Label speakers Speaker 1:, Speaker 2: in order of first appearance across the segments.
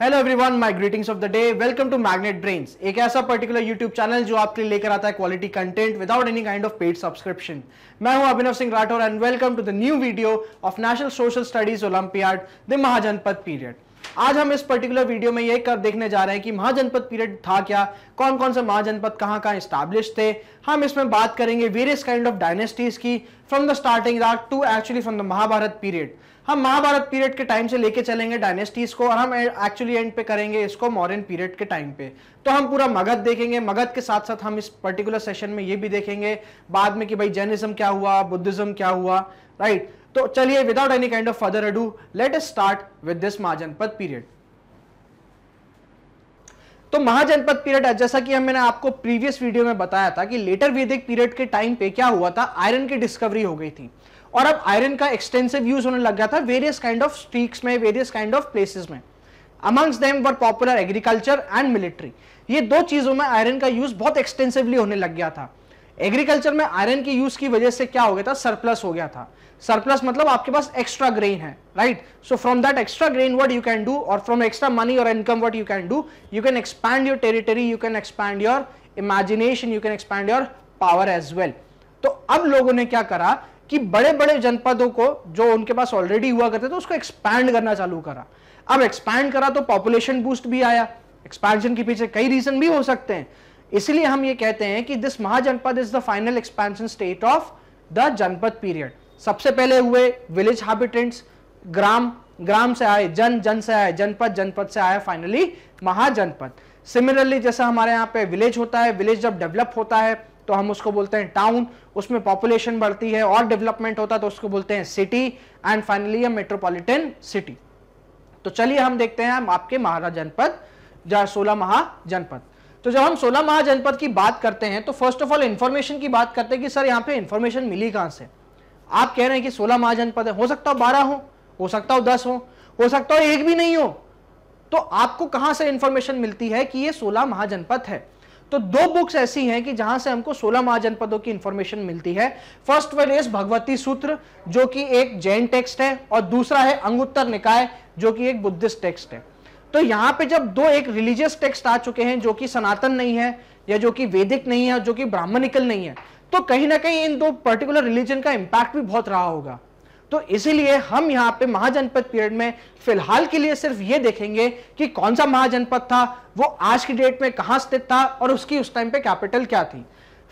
Speaker 1: Hello everyone my greetings of the day welcome to Magnet Brains एक ऐसा particular YouTube channel जो आपके लिए लेकर आता है quality content without any kind of paid subscription मैं हूं Abhinav Singh Rathore and welcome to the new video of National Social studies Olympiad the mahajanapada period आज हम इस पर्टिकुलर वीडियो में ये कर देखने जा रहे हैं कि महाजनपद पीरियड था क्या कौन कौन से महाजनपद कहाँ कहाँ स्टैब्लिश थे हम इसमें बात करेंगे वेरियस काइंड ऑफ डायनेस्टीज की from the starting to actually from the Mahabharata period हम महाभारत पीरियड के टाइम से लेके चलेंगे डायनेस्टीज को और हम एक्चुअली एंड पे करेंगे इसको मॉडर्न पीरियड के टाइम पे तो हम पूरा मगध देखेंगे मगध के साथ साथ हम इस पर्टिकुलर सेशन में ये भी देखेंगे बाद में कि भाई जैनिज्म क्या हुआ बुद्धिज्म क्या हुआ राइट तो चलिए without any kind of further ado let's start with this mahajanapada period तो महाजनपद पीरियड जैसा कि मैंने आपको प्रीवियस वीडियो में बताया था कि लेटर वैदिक पीरियड के टाइम पे क्या हुआ था आयरन की डिस्कवरी हो गई थी और अब आयरन का एक्सटेंसिव यूज होने लग गया था वेरियस काइंड ऑफ स्ट्रीक्स में वेरियस काइंड ऑफ प्लेसेस में amongst them were popular agriculture and military ये दो चीजों में आयरन का यूज बहुत एक्सटेंसिवली होने लग गया था एग्रीकल्चर में आयरन की यूज की वजह से क्या हो गया था सरप्लस हो गया था सरप्लस मतलब आपके पास एक्स्ट्रा ग्रेन है right so from that extra grain what you can do और फ्रॉम एक्स्ट्रा मनी और income what you can do you can expand your territory you can expand your imagination you can expand your power as well तो अब लोगों ने क्या करा कि बड़े बड़े जनपदों को जो उनके पास ऑलरेडी हुआ करते थे उसको एक्सपैंड करना चालू करा अब एक्सपैंड करा तो पॉपुलेशन बूस्ट भी आया एक्सपेंशन के पीछे कई रीजन भी हो सकते हैं इसलिए हम ये कहते हैं कि this mahajanapada is the final expansion state of the janapada period सबसे पहले हुए विलेज हैबिटेंट्स ग्राम ग्राम से आए जन जन से आए जनपद जनपद से आया फाइनली महाजनपद सिमिलरली जैसा हमारे यहाँ पे विलेज होता है विलेज जब डेवलप होता है तो हम उसको बोलते हैं टाउन उसमें पॉपुलेशन बढ़ती है और डेवलपमेंट होता है तो उसको बोलते हैं city and finally a metropolitan city तो चलिए हम देखते हैं हम आपके महारा जनपद सोलह महाजनपद तो जब हम सोलह महाजनपद की बात करते हैं तो फर्स्ट ऑफ ऑल इन्फॉर्मेशन की बात करते हैं कि सर यहाँ पे इन्फॉर्मेशन मिली कहाँ से आप कह रहे हैं कि सोलह महाजनपद है हो सकता हो बारह हो हो सकता हो दस हो हो सकता हो एक भी नहीं हो तो आपको कहां से इंफॉर्मेशन मिलती है कि ये सोलह महाजनपद है तो दो बुक्स ऐसी हैं कि जहां से हमको 16 महाजनपदों की इंफॉर्मेशन मिलती है फर्स्ट वन इज भगवती सूत्र जो कि एक जैन टेक्स्ट है और दूसरा है अंगुत्तर निकाय जो कि एक बुद्धिस्ट टेक्स्ट है तो यहां पे जब दो एक रिलीजियस टेक्स्ट आ चुके हैं जो कि सनातन नहीं है या जो कि वैदिक नहीं है जो कि ब्राह्मणिकल नहीं है तो कहीं ना कहीं इन दो पर्टिकुलर रिलीजन का इंपैक्ट भी बहुत रहा होगा तो इसीलिए हम यहाँ पे महाजनपद पीरियड में फिलहाल के लिए सिर्फ ये देखेंगे कि कौन सा महाजनपद था वो आज की डेट में कहा स्थित था और उसकी उस टाइम पे कैपिटल क्या थी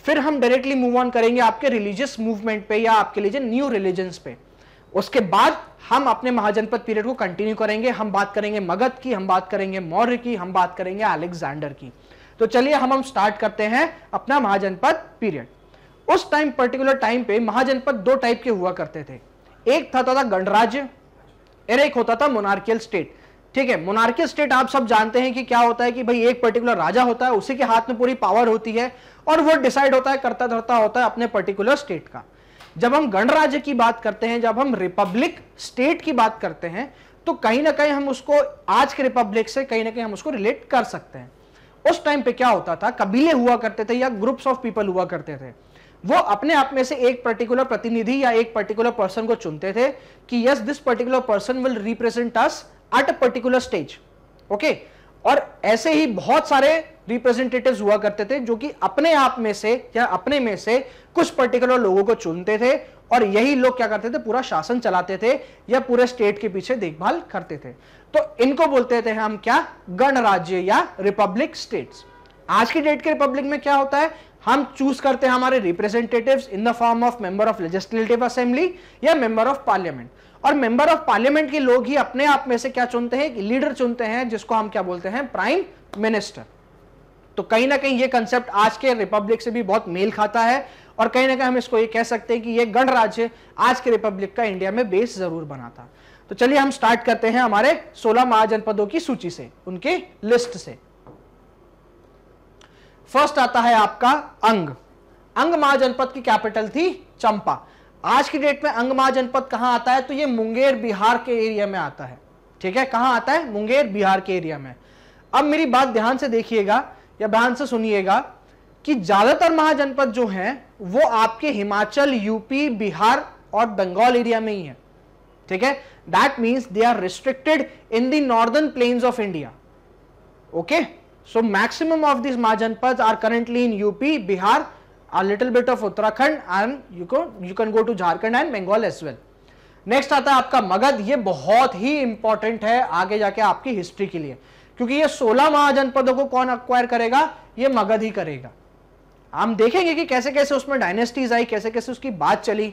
Speaker 1: फिर हम डायरेक्टली मूव ऑन करेंगे आपके रिलीजियस मूवमेंट पे या आपके लिए न्यू रिलीजन्स पे उसके बाद हम अपने महाजनपद पीरियड को कंटिन्यू करेंगे हम बात करेंगे मगध की हम बात करेंगे मौर्य की हम बात करेंगे अलेक्जेंडर की तो चलिए हम हम स्टार्ट करते हैं अपना महाजनपद पीरियड उस टाइम पर्टिकुलर टाइम पे महाजनपद दो टाइप के हुआ करते थे एक होता था गणराज्य और एक होता था मोनार्कियल स्टेट ठीक है मोनार्कियल स्टेट आप सब जानते हैं कि क्या होता है कि भाई एक पर्टिकुलर राजा होता है उसी के हाथ में पूरी पावर होती है और वो डिसाइड होता है करता धरता होता है अपने पर्टिकुलर स्टेट का जब हम गणराज्य की बात करते हैं जब हम रिपब्लिक स्टेट की बात करते हैं तो कहीं ना कहीं हम उसको आज के रिपब्लिक से कहीं ना कहीं हम उसको रिलेट कर सकते हैं उस टाइम पे क्या होता था कबीले हुआ करते थे या ग्रुप्स ऑफ पीपल हुआ करते थे वो अपने आप में से एक पर्टिकुलर प्रतिनिधि या एक पर्टिकुलर पर्सन को चुनते थे कि yes this particular person will represent us at a particular stage okay और ऐसे ही बहुत सारे रिप्रेजेंटेटिव्स हुआ करते थे जो कि अपने आप में से या अपने में से कुछ पर्टिकुलर लोगों को चुनते थे और यही लोग क्या करते थे पूरा शासन चलाते थे या पूरे स्टेट के पीछे देखभाल करते थे तो इनको बोलते थे हम क्या गणराज्य या रिपब्लिक स्टेट्स आज की डेट के रिपब्लिक में क्या होता है हम चूज करते हैं हमारे representative in the form of member of legislative assembly या मेंबर ऑफ पार्लियामेंट और मेंबर ऑफ पार्लियामेंट के लोग ही अपने आप में से क्या चुनते हैं लीडर चुनते हैं जिसको हम क्या बोलते हैं प्राइम मिनिस्टर तो कहीं ना कहीं ये कंसेप्ट आज के रिपब्लिक से भी बहुत मेल खाता है और कहीं ना कहीं हम इसको ये कह सकते हैं कि ये गणराज्य आज के रिपब्लिक का इंडिया में बेस जरूर बना था तो चलिए हम स्टार्ट करते हैं हमारे 16 महाजनपदों की सूची से उनके लिस्ट से फर्स्ट आता है आपका अंग अंग महाजनपद की कैपिटल थी चंपा आज की डेट में अंग महाजनपद कहां आता है तो ये मुंगेर बिहार के एरिया में आता है ठीक है कहां आता है मुंगेर बिहार के एरिया में अब मेरी बात ध्यान से देखिएगा या ध्यान से सुनिएगा कि ज्यादातर महाजनपद जो हैं वो आपके हिमाचल यूपी बिहार और बंगाल एरिया में ही है ठीक है that means they are restricted in the northern plains of India okay So maximum of these Majanpads are currently in UP, Bihar, a little bit of Uttarakhand and you can, you can go to Jharkhand and Bengal as well. Next आता है आपका मगध ये बहुत ही important है आगे जाके आपकी history के लिए क्योंकि ये 16 महाजनपदों को कौन अक्वायर करेगा ये मगध ही करेगा हम देखेंगे कि कैसे कैसे उसमें डायनेस्टीज आई कैसे कैसे उसकी बात चली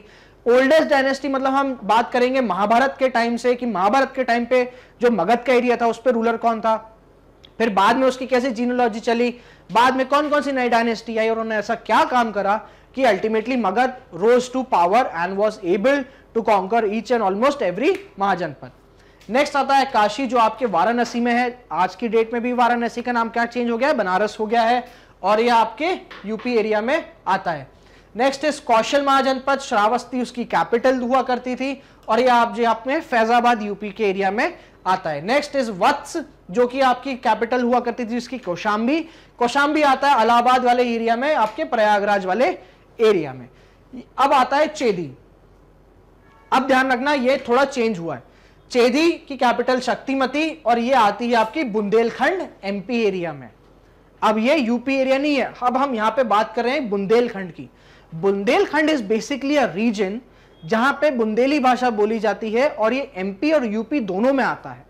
Speaker 1: ओल्डेस्ट डायनेस्टी मतलब हम बात करेंगे महाभारत के टाइम से कि महाभारत के टाइम पे जो मगध का एरिया था उस पर रूलर कौन था फिर बाद में उसकी कैसे जीनोलॉजी चली बाद में कौन कौन सी नई डायनेस्टी आई और उन्होंने ऐसा क्या काम करा कि ultimately Magadha rose to power and was able to conquer each and almost every mahajanapada next आता है काशी जो आपके वाराणसी में है आज की डेट में भी वाराणसी का नाम क्या चेंज हो गया है बनारस हो गया है और यह आपके यूपी एरिया में आता है नेक्स्ट इज कौशल महाजनपद श्रावस्ती उसकी कैपिटल हुआ करती थी और यह आप जो आपने फैजाबाद यूपी के एरिया में आता है नेक्स्ट इज वत्स जो कि आपकी कैपिटल हुआ करती थी इसकी कौशाम्बी कौशाम्बी आता है अलाहाबाद वाले एरिया में आपके प्रयागराज वाले एरिया में अब आता है चेदी अब ध्यान रखना ये थोड़ा चेंज हुआ है चेदी की कैपिटल शक्तिमती और ये आती है आपकी बुंदेलखंड एमपी एरिया में अब ये यूपी एरिया नहीं है अब हम यहां पे बात कर रहे हैं बुंदेलखंड की Bundelkhand is basically a region जहां पे बुंदेली भाषा बोली जाती है और ये एमपी और यूपी दोनों में आता है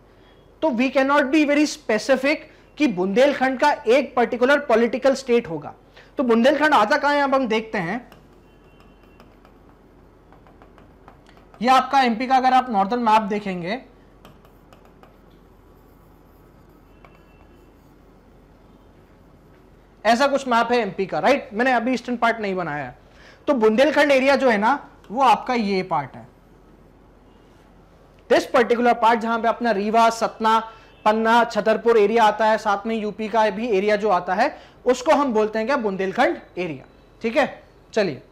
Speaker 1: तो we can not be very specific कि बुंदेलखंड का एक पर्टिकुलर पॉलिटिकल स्टेट होगा तो बुंदेलखंड आता कहां है अब हम देखते हैं ये आपका एमपी का अगर आप नॉर्दर्न मैप देखेंगे ऐसा कुछ मैप है एमपी का राइट मैंने अभी ईस्टर्न पार्ट नहीं बनाया तो बुंदेलखंड एरिया जो है ना वो आपका ये पार्ट है दिस पर्टिकुलर पार्ट जहां पे अपना रीवा सतना पन्ना छतरपुर एरिया आता है साथ में यूपी का भी एरिया जो आता है उसको हम बोलते हैं क्या बुंदेलखंड एरिया ठीक है चलिए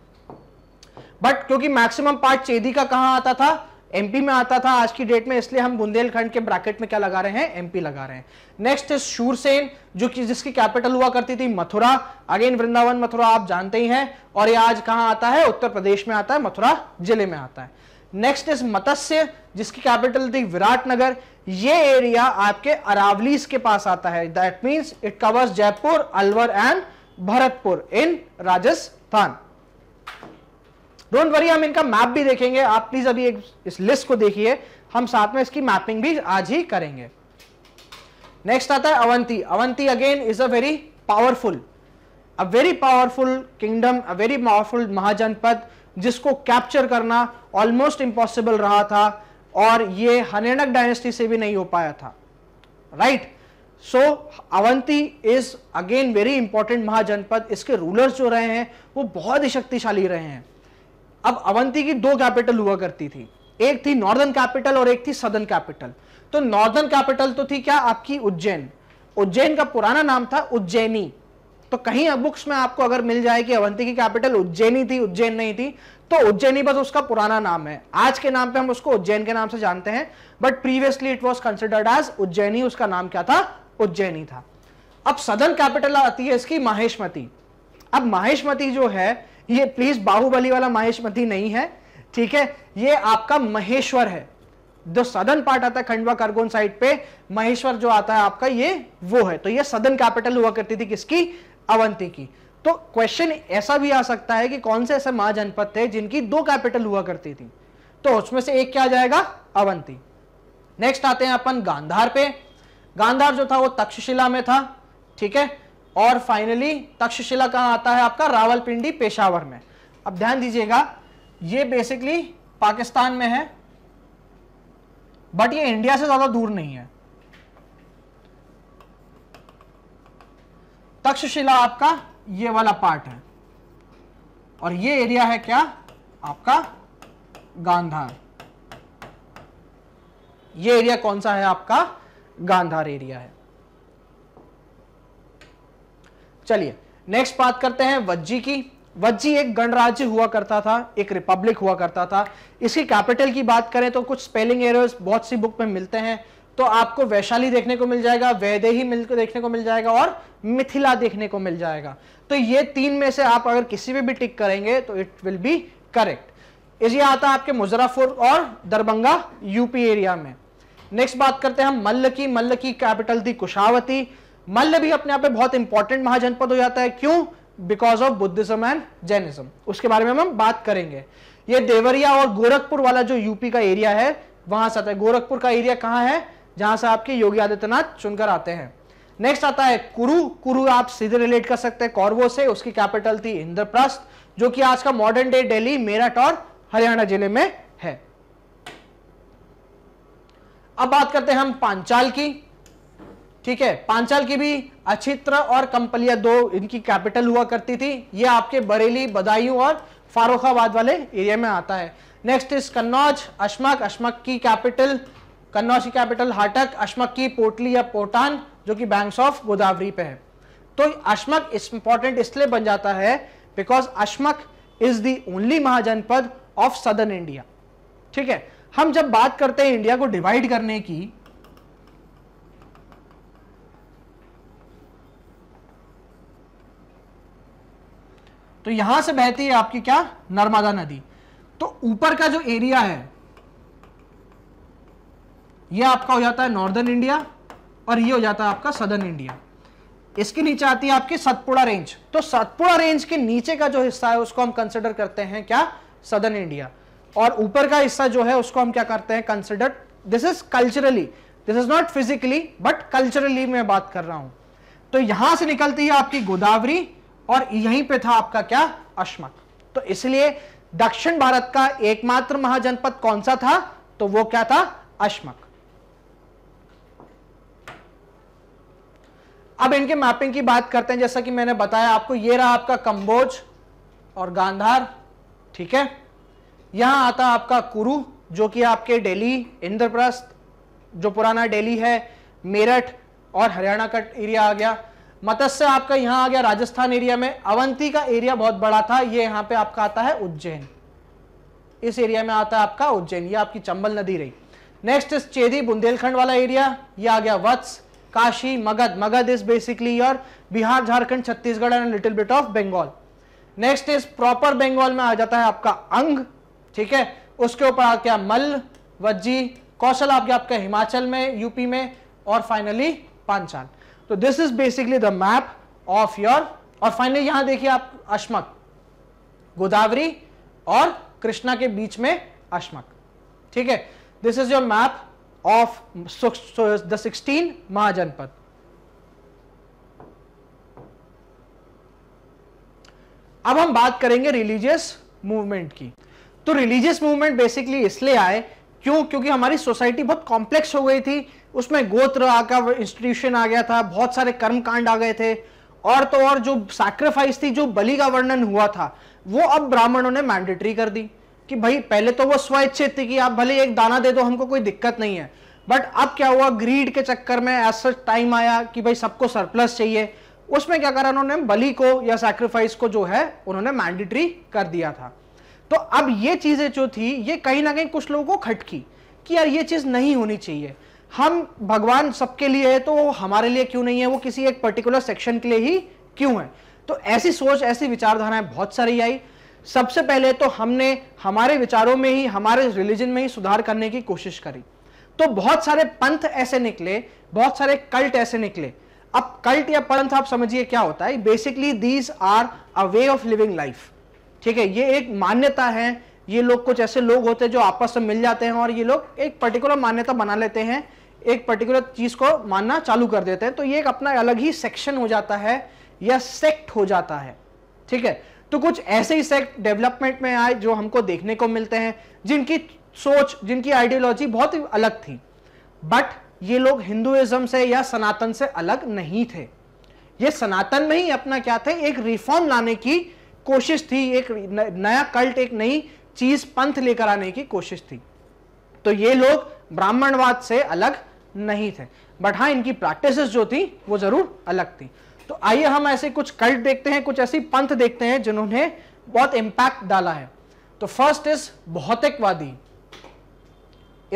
Speaker 1: बट क्योंकि मैक्सिमम पार्ट चेदी का कहां आता था एमपी में आता था आज की डेट में इसलिए हम बुंदेलखंड के ब्रैकेट में क्या लगा रहे हैं एमपी लगा रहे हैं नेक्स्ट इज शूरसेन जो कि जिसकी कैपिटल हुआ करती थी मथुरा अगेन वृंदावन मथुरा आप जानते ही हैं और ये आज कहाँ आता है उत्तर प्रदेश में आता है मथुरा जिले में आता है नेक्स्ट इज मत्स्य जिसकी कैपिटल थी विराटनगर ये एरिया आपके अरावलीस के पास आता है that means it covers Jaipur Alwar and Bharatpur in Rajasthan don't worry हम इनका मैप भी देखेंगे आप प्लीज अभी एक इस लिस्ट को देखिए हम साथ में इसकी मैपिंग भी आज ही करेंगे नेक्स्ट आता है Avanti Avanti again is a very powerful a very powerful kingdom a very powerful mahajanapada जिसको कैप्चर करना ऑलमोस्ट इम्पॉसिबल रहा था और ये हनेनक डायनेस्टी से भी नहीं हो पाया था right right? So Avanti is again very important mahajanapada इसके रूलर्स जो रहे हैं वो बहुत ही शक्तिशाली रहे हैं अब अवंती की दो कैपिटल हुआ करती थी एक थी नॉर्दर्न कैपिटल और एक थी सदर्न कैपिटल तो नॉर्दर्न कैपिटल तो थी क्या आपकी उज्जैन उज्जैन का पुराना नाम था उज्जैनी तो कहीं बुक्स में आपको अगर मिल जाए कि अवंती की कैपिटल उज्जैनी थी उज्जैन नहीं थी तो उज्जैनी बस उसका पुराना नाम है आज के नाम पे हम उसको उज्जैन के नाम से जानते हैं but previously it was considered as Ujjaini उसका नाम क्या था उज्जैनी था अब सदर्न कैपिटल आती है इसकी माहेशमती अब माहेशमती जो है ये प्लीज बाहुबली वाला महेश मती नहीं है ठीक है ये आपका महेश्वर है जो सदन पार्ट आता है खंडवा खरगोन साइड पे महेश्वर जो आता है आपका ये वो है तो ये सदन कैपिटल हुआ करती थी किसकी अवंती की तो क्वेश्चन ऐसा भी आ सकता है कि कौन से ऐसे महाजनपद थे जिनकी दो कैपिटल हुआ करती थी तो उसमें से एक क्या आ जाएगा अवंती नेक्स्ट आते हैं अपन गांधार पे गांधार जो था वो तक्षशिला में था ठीक है और फाइनली तक्षशिला कहाँ आता है आपका रावलपिंडी पेशावर में अब ध्यान दीजिएगा ये बेसिकली पाकिस्तान में है बट ये इंडिया से ज्यादा दूर नहीं है तक्षशिला आपका ये वाला पार्ट है और ये एरिया है क्या आपका गांधार ये एरिया कौन सा है आपका गांधार एरिया है चलिए नेक्स्ट बात करते हैं वज्जी की वज्जी एक गणराज्य हुआ करता था एक रिपब्लिक हुआ करता था इसकी कैपिटल की बात करें तो कुछ स्पेलिंग एरर्स बहुत सी बुक में मिलते हैं तो आपको वैशाली देखने को मिल जाएगा वैदेही मिल देखने को मिल जाएगा और मिथिला देखने को मिल जाएगा तो ये तीन में से आप अगर किसी भी भी टिक करेंगे तो इट विल बी करेक्ट इसी आता है आपके मुजराफुर और दरभंगा यूपी एरिया में नेक्स्ट बात करते हैं हम मल्ल की मल्ल की कैपिटल थी कुशावती मल्ल भी अपने आप में बहुत इंपॉर्टेंट महाजनपद हो जाता है क्यों because of Buddhism and Jainism उसके बारे में हम बात करेंगे ये देवरिया और गोरखपुर वाला जो यूपी का एरिया है वहां से आता है गोरखपुर का एरिया कहां है जहां से आपके योगी आदित्यनाथ चुनकर आते हैं नेक्स्ट आता है कुरु कुरु आप सीधे रिलेट कर सकते हैं कौरवों से उसकी कैपिटल थी इंद्रप्रस्थ जो कि आज का मॉडर्न डे दिल्ली मेरठ और हरियाणा जिले में है अब बात करते हैं हम पांचाल की ठीक है पांचाल की भी अचित्र और कंपलिया दो इनकी कैपिटल हुआ करती थी ये आपके बरेली बदायूं और फारुखाबाद वाले एरिया में आता है नेक्स्ट इज कन्नौज अशमक अशमक की कैपिटल कन्नौज की कैपिटल हाटक अशमक की पोटली या पोटान जो कि बैंक्स ऑफ गोदावरी पे है तो अशमक इंपॉर्टेंट इसलिए बन जाता है because Ashmaka is the only mahajanapada of southern India ठीक है हम जब बात करते हैं इंडिया को डिवाइड करने की तो यहां से बहती है आपकी क्या नर्मदा नदी तो ऊपर का जो एरिया है ये आपका हो जाता है नॉर्दर्न इंडिया और ये हो जाता है आपका सदर्न इंडिया इसके नीचे आती है आपकी सतपुड़ा रेंज तो सतपुड़ा रेंज के नीचे का जो हिस्सा है उसको हम कंसिडर करते हैं क्या सदर्न इंडिया और ऊपर का हिस्सा जो है उसको हम क्या करते हैं consider this is culturally this is not physically but culturally मैं बात कर रहा हूं तो यहां से निकलती है आपकी गोदावरी और यहीं पे था आपका क्या अश्मक तो इसलिए दक्षिण भारत का एकमात्र महाजनपद कौन सा था तो वो क्या था अश्मक अब इनके मैपिंग की बात करते हैं जैसा कि मैंने बताया आपको ये रहा आपका कंबोज और गांधार ठीक है यहां आता आपका कुरु जो कि आपके दिल्ली इंद्रप्रस्थ जो पुराना दिल्ली है मेरठ और हरियाणा का एरिया आ गया मत्स्य आपका यहाँ आ गया राजस्थान एरिया में अवंती का एरिया बहुत बड़ा था ये यहाँ पे आपका आता है उज्जैन इस एरिया में आता है आपका उज्जैन ये आपकी चंबल नदी रही नेक्स्ट इस चेदी बुंदेलखंड वाला एरिया ये आ गया वत्स काशी मगध मगध इज बेसिकली और Bihar Jharkhand Chhattisgarh and little bit of Bengal next is proper Bengal में आ जाता है आपका अंग ठीक है उसके ऊपर आ गया मल वज्जी कौशल आ गया आपका हिमाचल में यूपी में और फाइनली पांचाल तो this is basically the map of your और फाइनली यहां देखिए आप अश्मक गोदावरी और कृष्णा के बीच में अश्मक ठीक है this is your map of the sixteen mahajanapada अब हम बात करेंगे रिलीजियस मूवमेंट की तो रिलीजियस मूवमेंट बेसिकली इसलिए आए क्यों क्योंकि हमारी सोसाइटी बहुत कॉम्प्लेक्स हो गई थी उसमें गोत्र का इंस्टीट्यूशन आ गया था बहुत सारे कर्म कांड आ गए थे और तो और जो सैक्रिफाइस थी जो बलि का वर्णन हुआ था वो अब ब्राह्मणों ने मैंडेटरी कर दी कि भाई पहले तो वो स्वेच्छित थी कि आप भले एक दाना दे दो हमको कोई दिक्कत नहीं है बट अब क्या हुआ ग्रीड के चक्कर में ऐसा टाइम आया कि भाई सबको सरप्लस चाहिए उसमें क्या करा उन्होंने बलि को या सैक्रिफाइस को जो है उन्होंने मैंडेटरी कर दिया था तो अब ये चीज़ें जो थी ये कहीं ना कहीं कुछ लोगों को खटकी कि यार ये चीज़ नहीं होनी चाहिए हम भगवान सबके लिए है तो वो हमारे लिए क्यों नहीं है वो किसी एक पर्टिकुलर सेक्शन के लिए ही क्यों है तो ऐसी सोच ऐसी विचारधाराएं बहुत सारी आई सबसे पहले तो हमने हमारे विचारों में ही हमारे रिलीजन में ही सुधार करने की कोशिश करी तो बहुत सारे पंथ ऐसे निकले बहुत सारे कल्ट ऐसे निकले अब कल्ट या पंथ आप समझिए क्या होता है basically these are a way of living life ठीक है ये एक मान्यता है ये लोग कुछ ऐसे लोग होते हैं जो आपस में मिल जाते हैं और ये लोग एक पर्टिकुलर मान्यता बना लेते हैं एक पर्टिकुलर चीज को मानना चालू कर देते हैं तो ये एक अपना अलग ही सेक्शन हो जाता है या सेक्ट हो जाता है ठीक है तो कुछ ऐसे ही सेक्ट डेवलपमेंट में आए जो हमको देखने को मिलते हैं जिनकी सोच जिनकी आइडियोलॉजी बहुत ही अलग थी बट ये लोग हिंदुइज्म से या सनातन से अलग नहीं थे ये सनातन में ही अपना क्या थे एक रिफॉर्म लाने की कोशिश थी एक नया कल्ट एक नई चीज पंथ लेकर आने की कोशिश थी तो ये लोग ब्राह्मणवाद से अलग नहीं थे बट हाँ इनकी प्रैक्टिस जो थी वो जरूर अलग थी तो आइए हम ऐसे कुछ कल्ट देखते हैं कुछ ऐसी पंथ देखते हैं जिन्होंने बहुत इंपैक्ट डाला है तो फर्स्ट इज भौतिकवादी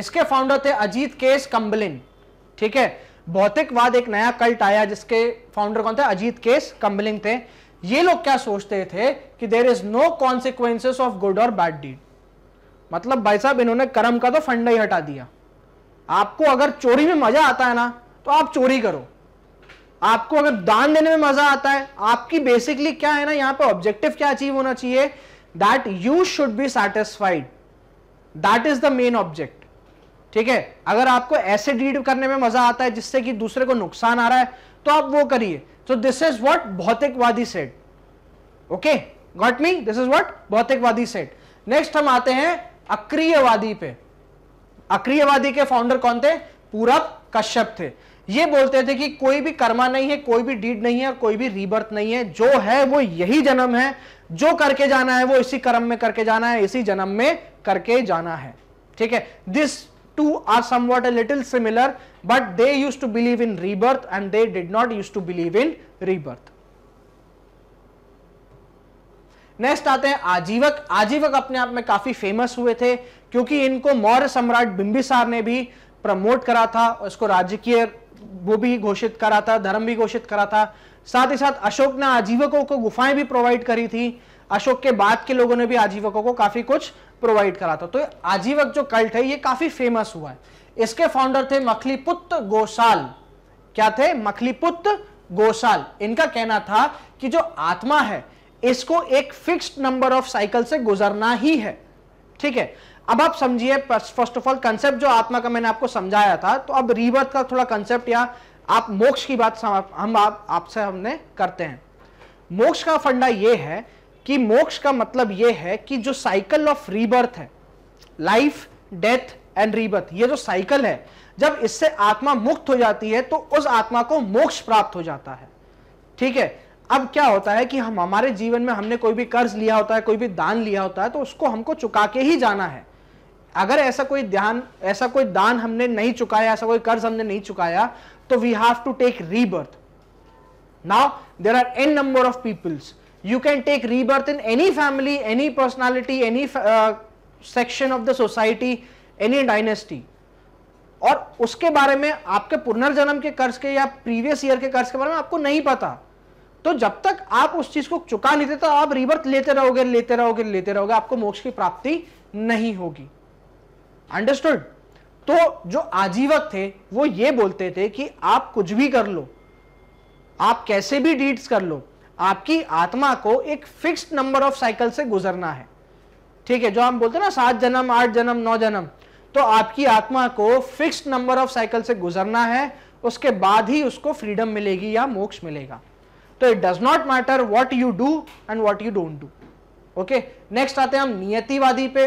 Speaker 1: इसके फाउंडर थे अजीत केस कंबलिन ठीक है भौतिकवाद एक नया कल्ट आया जिसके फाउंडर कौन थे अजीत केस कंबलिन थे ये लोग क्या सोचते थे कि there is no consequences of good और बैड डीड मतलब भाई साहब इन्होंने कर्म का तो फंडा ही हटा दिया आपको अगर चोरी में मजा आता है ना तो आप चोरी करो आपको अगर दान देने में मजा आता है आपकी बेसिकली क्या है ना यहां पे ऑब्जेक्टिव क्या अचीव होना चाहिए that you should be satisfied that is the main object ठीक है अगर आपको ऐसे डीड करने में मजा आता है जिससे कि दूसरे को नुकसान आ रहा है तो आप वो करिए तो दिस इज वॉट भौतिकवादी sect okay got me this is what भौतिकवादी सेट नेक्स्ट हम आते हैं अक्रियवादी पे अक्रियवादी के फाउंडर कौन थे पूरब कश्यप थे ये बोलते थे कि कोई भी कर्मा नहीं है कोई भी डीड नहीं है और कोई भी रीबर्थ नहीं है जो है वो यही जन्म है जो करके जाना है वो इसी कर्म में करके जाना है इसी जन्म में करके जाना है ठीक है this two are what a little similar but they use to believe in rebirth and they did not use to believe in rebirth next आते हैं आजीवक आजीवक अपने आप में काफी फेमस हुए थे क्योंकि इनको मौर्य सम्राट बिंबिसार ने भी प्रमोट करा था इसको राजकीय वो भी घोषित करा था धर्म भी घोषित करा था साथ ही साथ अशोक ने आजीवकों को गुफाएं भी प्रोवाइड करी थी अशोक के बाद के लोगों ने भी आजीवकों को काफी कुछ प्रोवाइड करा था तो आजीवक जो कल्ट है ये काफी फेमस हुआ है इसके फाउंडर थे मखलीपुत्र गोसाल क्या थे मखलीपुत्र गोसाल इनका कहना था कि जो आत्मा है इसको एक फिक्स्ड नंबर ऑफ साइकिल से गुजरना ही है ठीक है अब आप समझिए फर्स्ट ऑफ ऑल कंसेप्ट जो आत्मा का मैंने आपको समझाया था तो अब रीबर्थ का थोड़ा कंसेप्ट या आप मोक्ष की बात हम आप आपसे हमने करते हैं मोक्ष का फंडा यह है कि मोक्ष का मतलब यह है कि जो साइकिल ऑफ रीबर्थ है लाइफ डेथ एंड रीबर्थ ये जो साइकिल है जब इससे आत्मा मुक्त हो जाती है तो उस आत्मा को मोक्ष प्राप्त हो जाता है ठीक है अब क्या होता है कि हम हमारे जीवन में हमने कोई भी कर्ज लिया होता है कोई भी दान लिया होता है तो उसको हमको चुका के ही जाना है अगर ऐसा कोई ध्यान ऐसा कोई दान हमने नहीं चुकाया ऐसा कोई कर्ज हमने नहीं चुकाया तो we have to take rebirth now there are an number of peoples you can take rebirth in any family any personality any section of the society any dynasty और उसके बारे में आपके पुनर्जन्म के कर्ज के या प्रीवियस ईयर के कर्ज के बारे में आपको नहीं पता तो जब तक आप उस चीज को चुका नहीं देते तो आप रिबर्थ लेते रहोगे लेते रहोगे लेते रहोगे आपको मोक्ष की प्राप्ति नहीं होगी अंडरस्टूड तो जो आजीवक थे वो ये बोलते थे कि आप कुछ भी कर लो आप कैसे भी डीड्स कर लो आपकी आत्मा को एक फिक्स्ड नंबर ऑफ साइकिल से गुजरना है ठीक है जो हम बोलते हैं ना सात जन्म आठ जन्म नौ जन्म तो आपकी आत्मा को फिक्स्ड नंबर ऑफ साइकिल से गुजरना है उसके बाद ही उसको फ्रीडम मिलेगी या मोक्ष मिलेगा तो it does not matter what you do and what you don't do okay next आते हैं हम नियतिवादी पे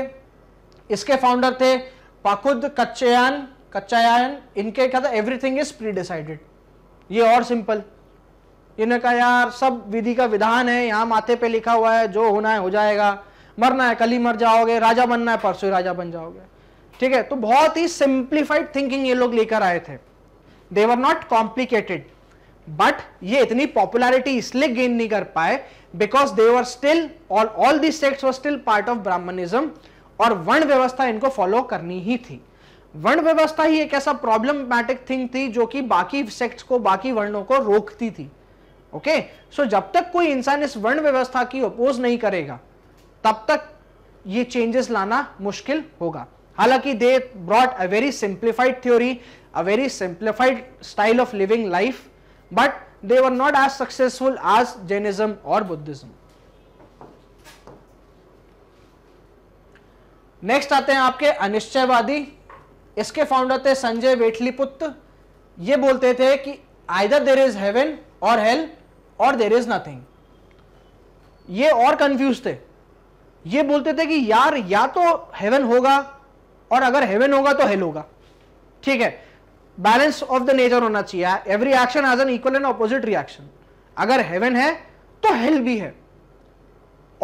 Speaker 1: इसके फाउंडर थे पाकुद कच्चयान कच्चायान इनके क्या था एवरीथिंग इज प्री डिसाइडेड ये और सिंपल इन्हें कहा यार सब विधि का विधान है यहाँ माथे पे लिखा हुआ है जो होना है हो जाएगा मरना है कल ही मर जाओगे राजा बनना है परसों राजा बन जाओगे ठीक है तो बहुत ही सिंप्लीफाइड थिंकिंग ये लोग लेकर आए थे they were not complicated but ये इतनी पॉपुलैरिटी इसलिए गेन नहीं कर पाए because they were still all all the sects were still part of Brahmanism और वर्ण व्यवस्था इनको फॉलो करनी ही थी वर्ण व्यवस्था ही एक ऐसा प्रॉब्लमैटिक थिंग थी जो कि बाकी सेक्ट्स को बाकी वर्णों को रोकती थी ओके सो जब तक कोई इंसान इस वर्ण व्यवस्था की अपोज नहीं करेगा तब तक ये चेंजेस लाना मुश्किल होगा हालांकि they brought a very simplified theory a very simplified style of living life but they were not as successful as Jainism और बुद्धिज्म नेक्स्ट आते हैं आपके अनिश्चयवादी इसके फाउंडर थे संजय वेटलीपुत्र ये बोलते थे कि आइदर देर इज हेवन और हेल और देर इज नथिंग ये और कंफ्यूज थे ये बोलते थे कि यार या तो हेवन होगा और अगर हेवन होगा तो हेल होगा ठीक है बैलेंस ऑफ द नेचर होना चाहिए every action as an equal and opposite reaction अगर हेवन है तो हेल भी है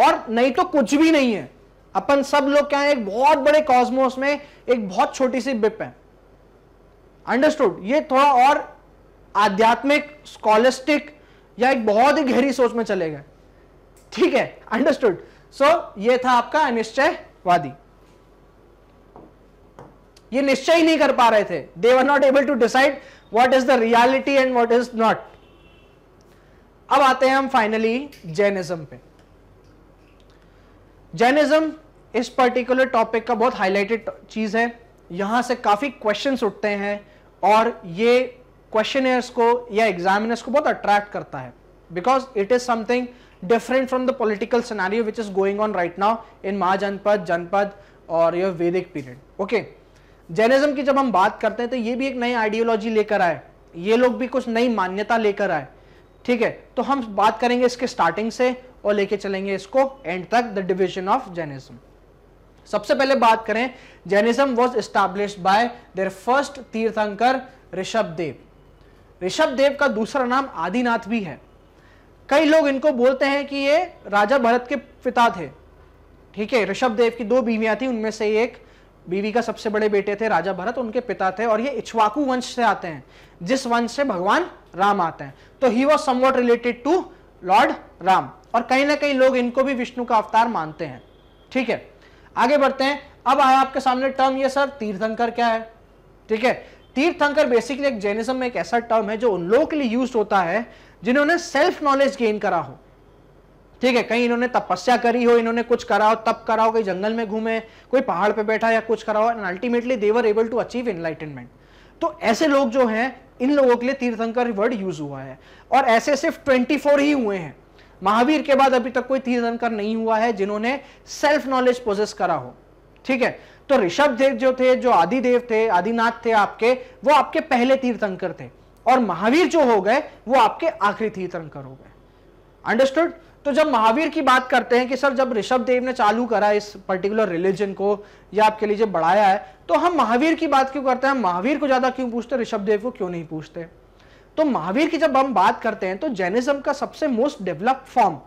Speaker 1: और नहीं तो कुछ भी नहीं है अपन सब लोग क्या है एक बहुत बड़े कॉस्मोस में एक बहुत छोटी सी बिप है अंडरस्टूड ये थोड़ा और आध्यात्मिक स्कॉलिस्टिक या एक बहुत ही गहरी सोच में चले गए ठीक है अंडरस्टूड सो so, ये था आपका अनिश्चयवादी ये निश्चय ही नहीं कर पा रहे थे they were not able to decide what is the reality and what is not अब आते हैं हम फाइनली जैनिज्म पे जैनिज्म इस पर्टिकुलर टॉपिक का बहुत हाईलाइटेड चीज़ है यहां से काफ़ी क्वेश्चंस उठते हैं और ये क्वेश्चनर्स को या एग्जामिनर्स को बहुत अट्रैक्ट करता है because it is something different from the political scenario which is going on right now in mahajanapada janapada और your Vedic period okay Jainism की जब हम बात करते हैं तो ये भी एक नई आइडियोलॉजी लेकर आए ये लोग भी कुछ नई मान्यता लेकर आए ठीक है तो हम बात करेंगे इसके स्टार्टिंग से और लेके चलेंगे इसको एंड तक द डिविजन ऑफ जैनिज्म सबसे पहले बात करें Jainism was establish by their first Tirthankar Rishabh देव ऋषभ देव का दूसरा नाम आदिनाथ भी है कई लोग इनको बोलते हैं कि ये राजा भरत के पिता थे ठीक है ऋषभ देव की दो बीवियां थी उनमें से एक बीवी का सबसे बड़े बेटे थे राजा भरत उनके पिता थे और ये इच्छवाकू वंश से आते हैं जिस वंश से भगवान राम आते हैं तो he was somewhat related to lord Ram और कहीं ना कहीं लोग इनको भी विष्णु का अवतार मानते हैं ठीक है आगे बढ़ते हैं अब आया आपके सामने टर्म ये सर तीर्थंकर क्या है ठीक है तीर्थंकर बेसिकली एक जैनिज्म में एक ऐसा टर्म है जो उन लोगों के लिए यूज होता है जिन्होंने सेल्फ नॉलेज गेन करा हो ठीक है कहीं इन्होंने तपस्या करी हो इन्होंने कुछ करा हो तप करा हो कहीं जंगल में घूमे कोई पहाड़ पे बैठा या कुछ करा हो and ultimately they were able to achieve enlightenment तो ऐसे लोग जो हैं इन लोगों के लिए तीर्थंकर वर्ड यूज हुआ है और ऐसे सिर्फ 24 ही हुए हैं महावीर के बाद अभी तक कोई तीर्थंकर नहीं हुआ है जिन्होंने सेल्फ नॉलेज प्रोसेस करा हो ठीक है तो ऋषभ देव जो थे जो आदि देव थे आदिनाथ थे आपके वो आपके पहले तीर्थंकर थे और महावीर जो हो गए वो आपके आखिरी तीर्थंकर हो गए अंडरस्टूड तो जब महावीर की बात करते हैं कि सर जब ऋषभ देव ने चालू करा इस पर्टिकुलर रिलीजन को या आपके लिए बढ़ाया है तो हम महावीर की बात क्यों करते हैं महावीर को ज्यादा क्यों पूछते ऋषभ देव को क्यों नहीं पूछते तो महावीर की जब हम बात करते हैं तो जैनिज्म का सबसे मोस्ट डेवलप्ड फॉर्म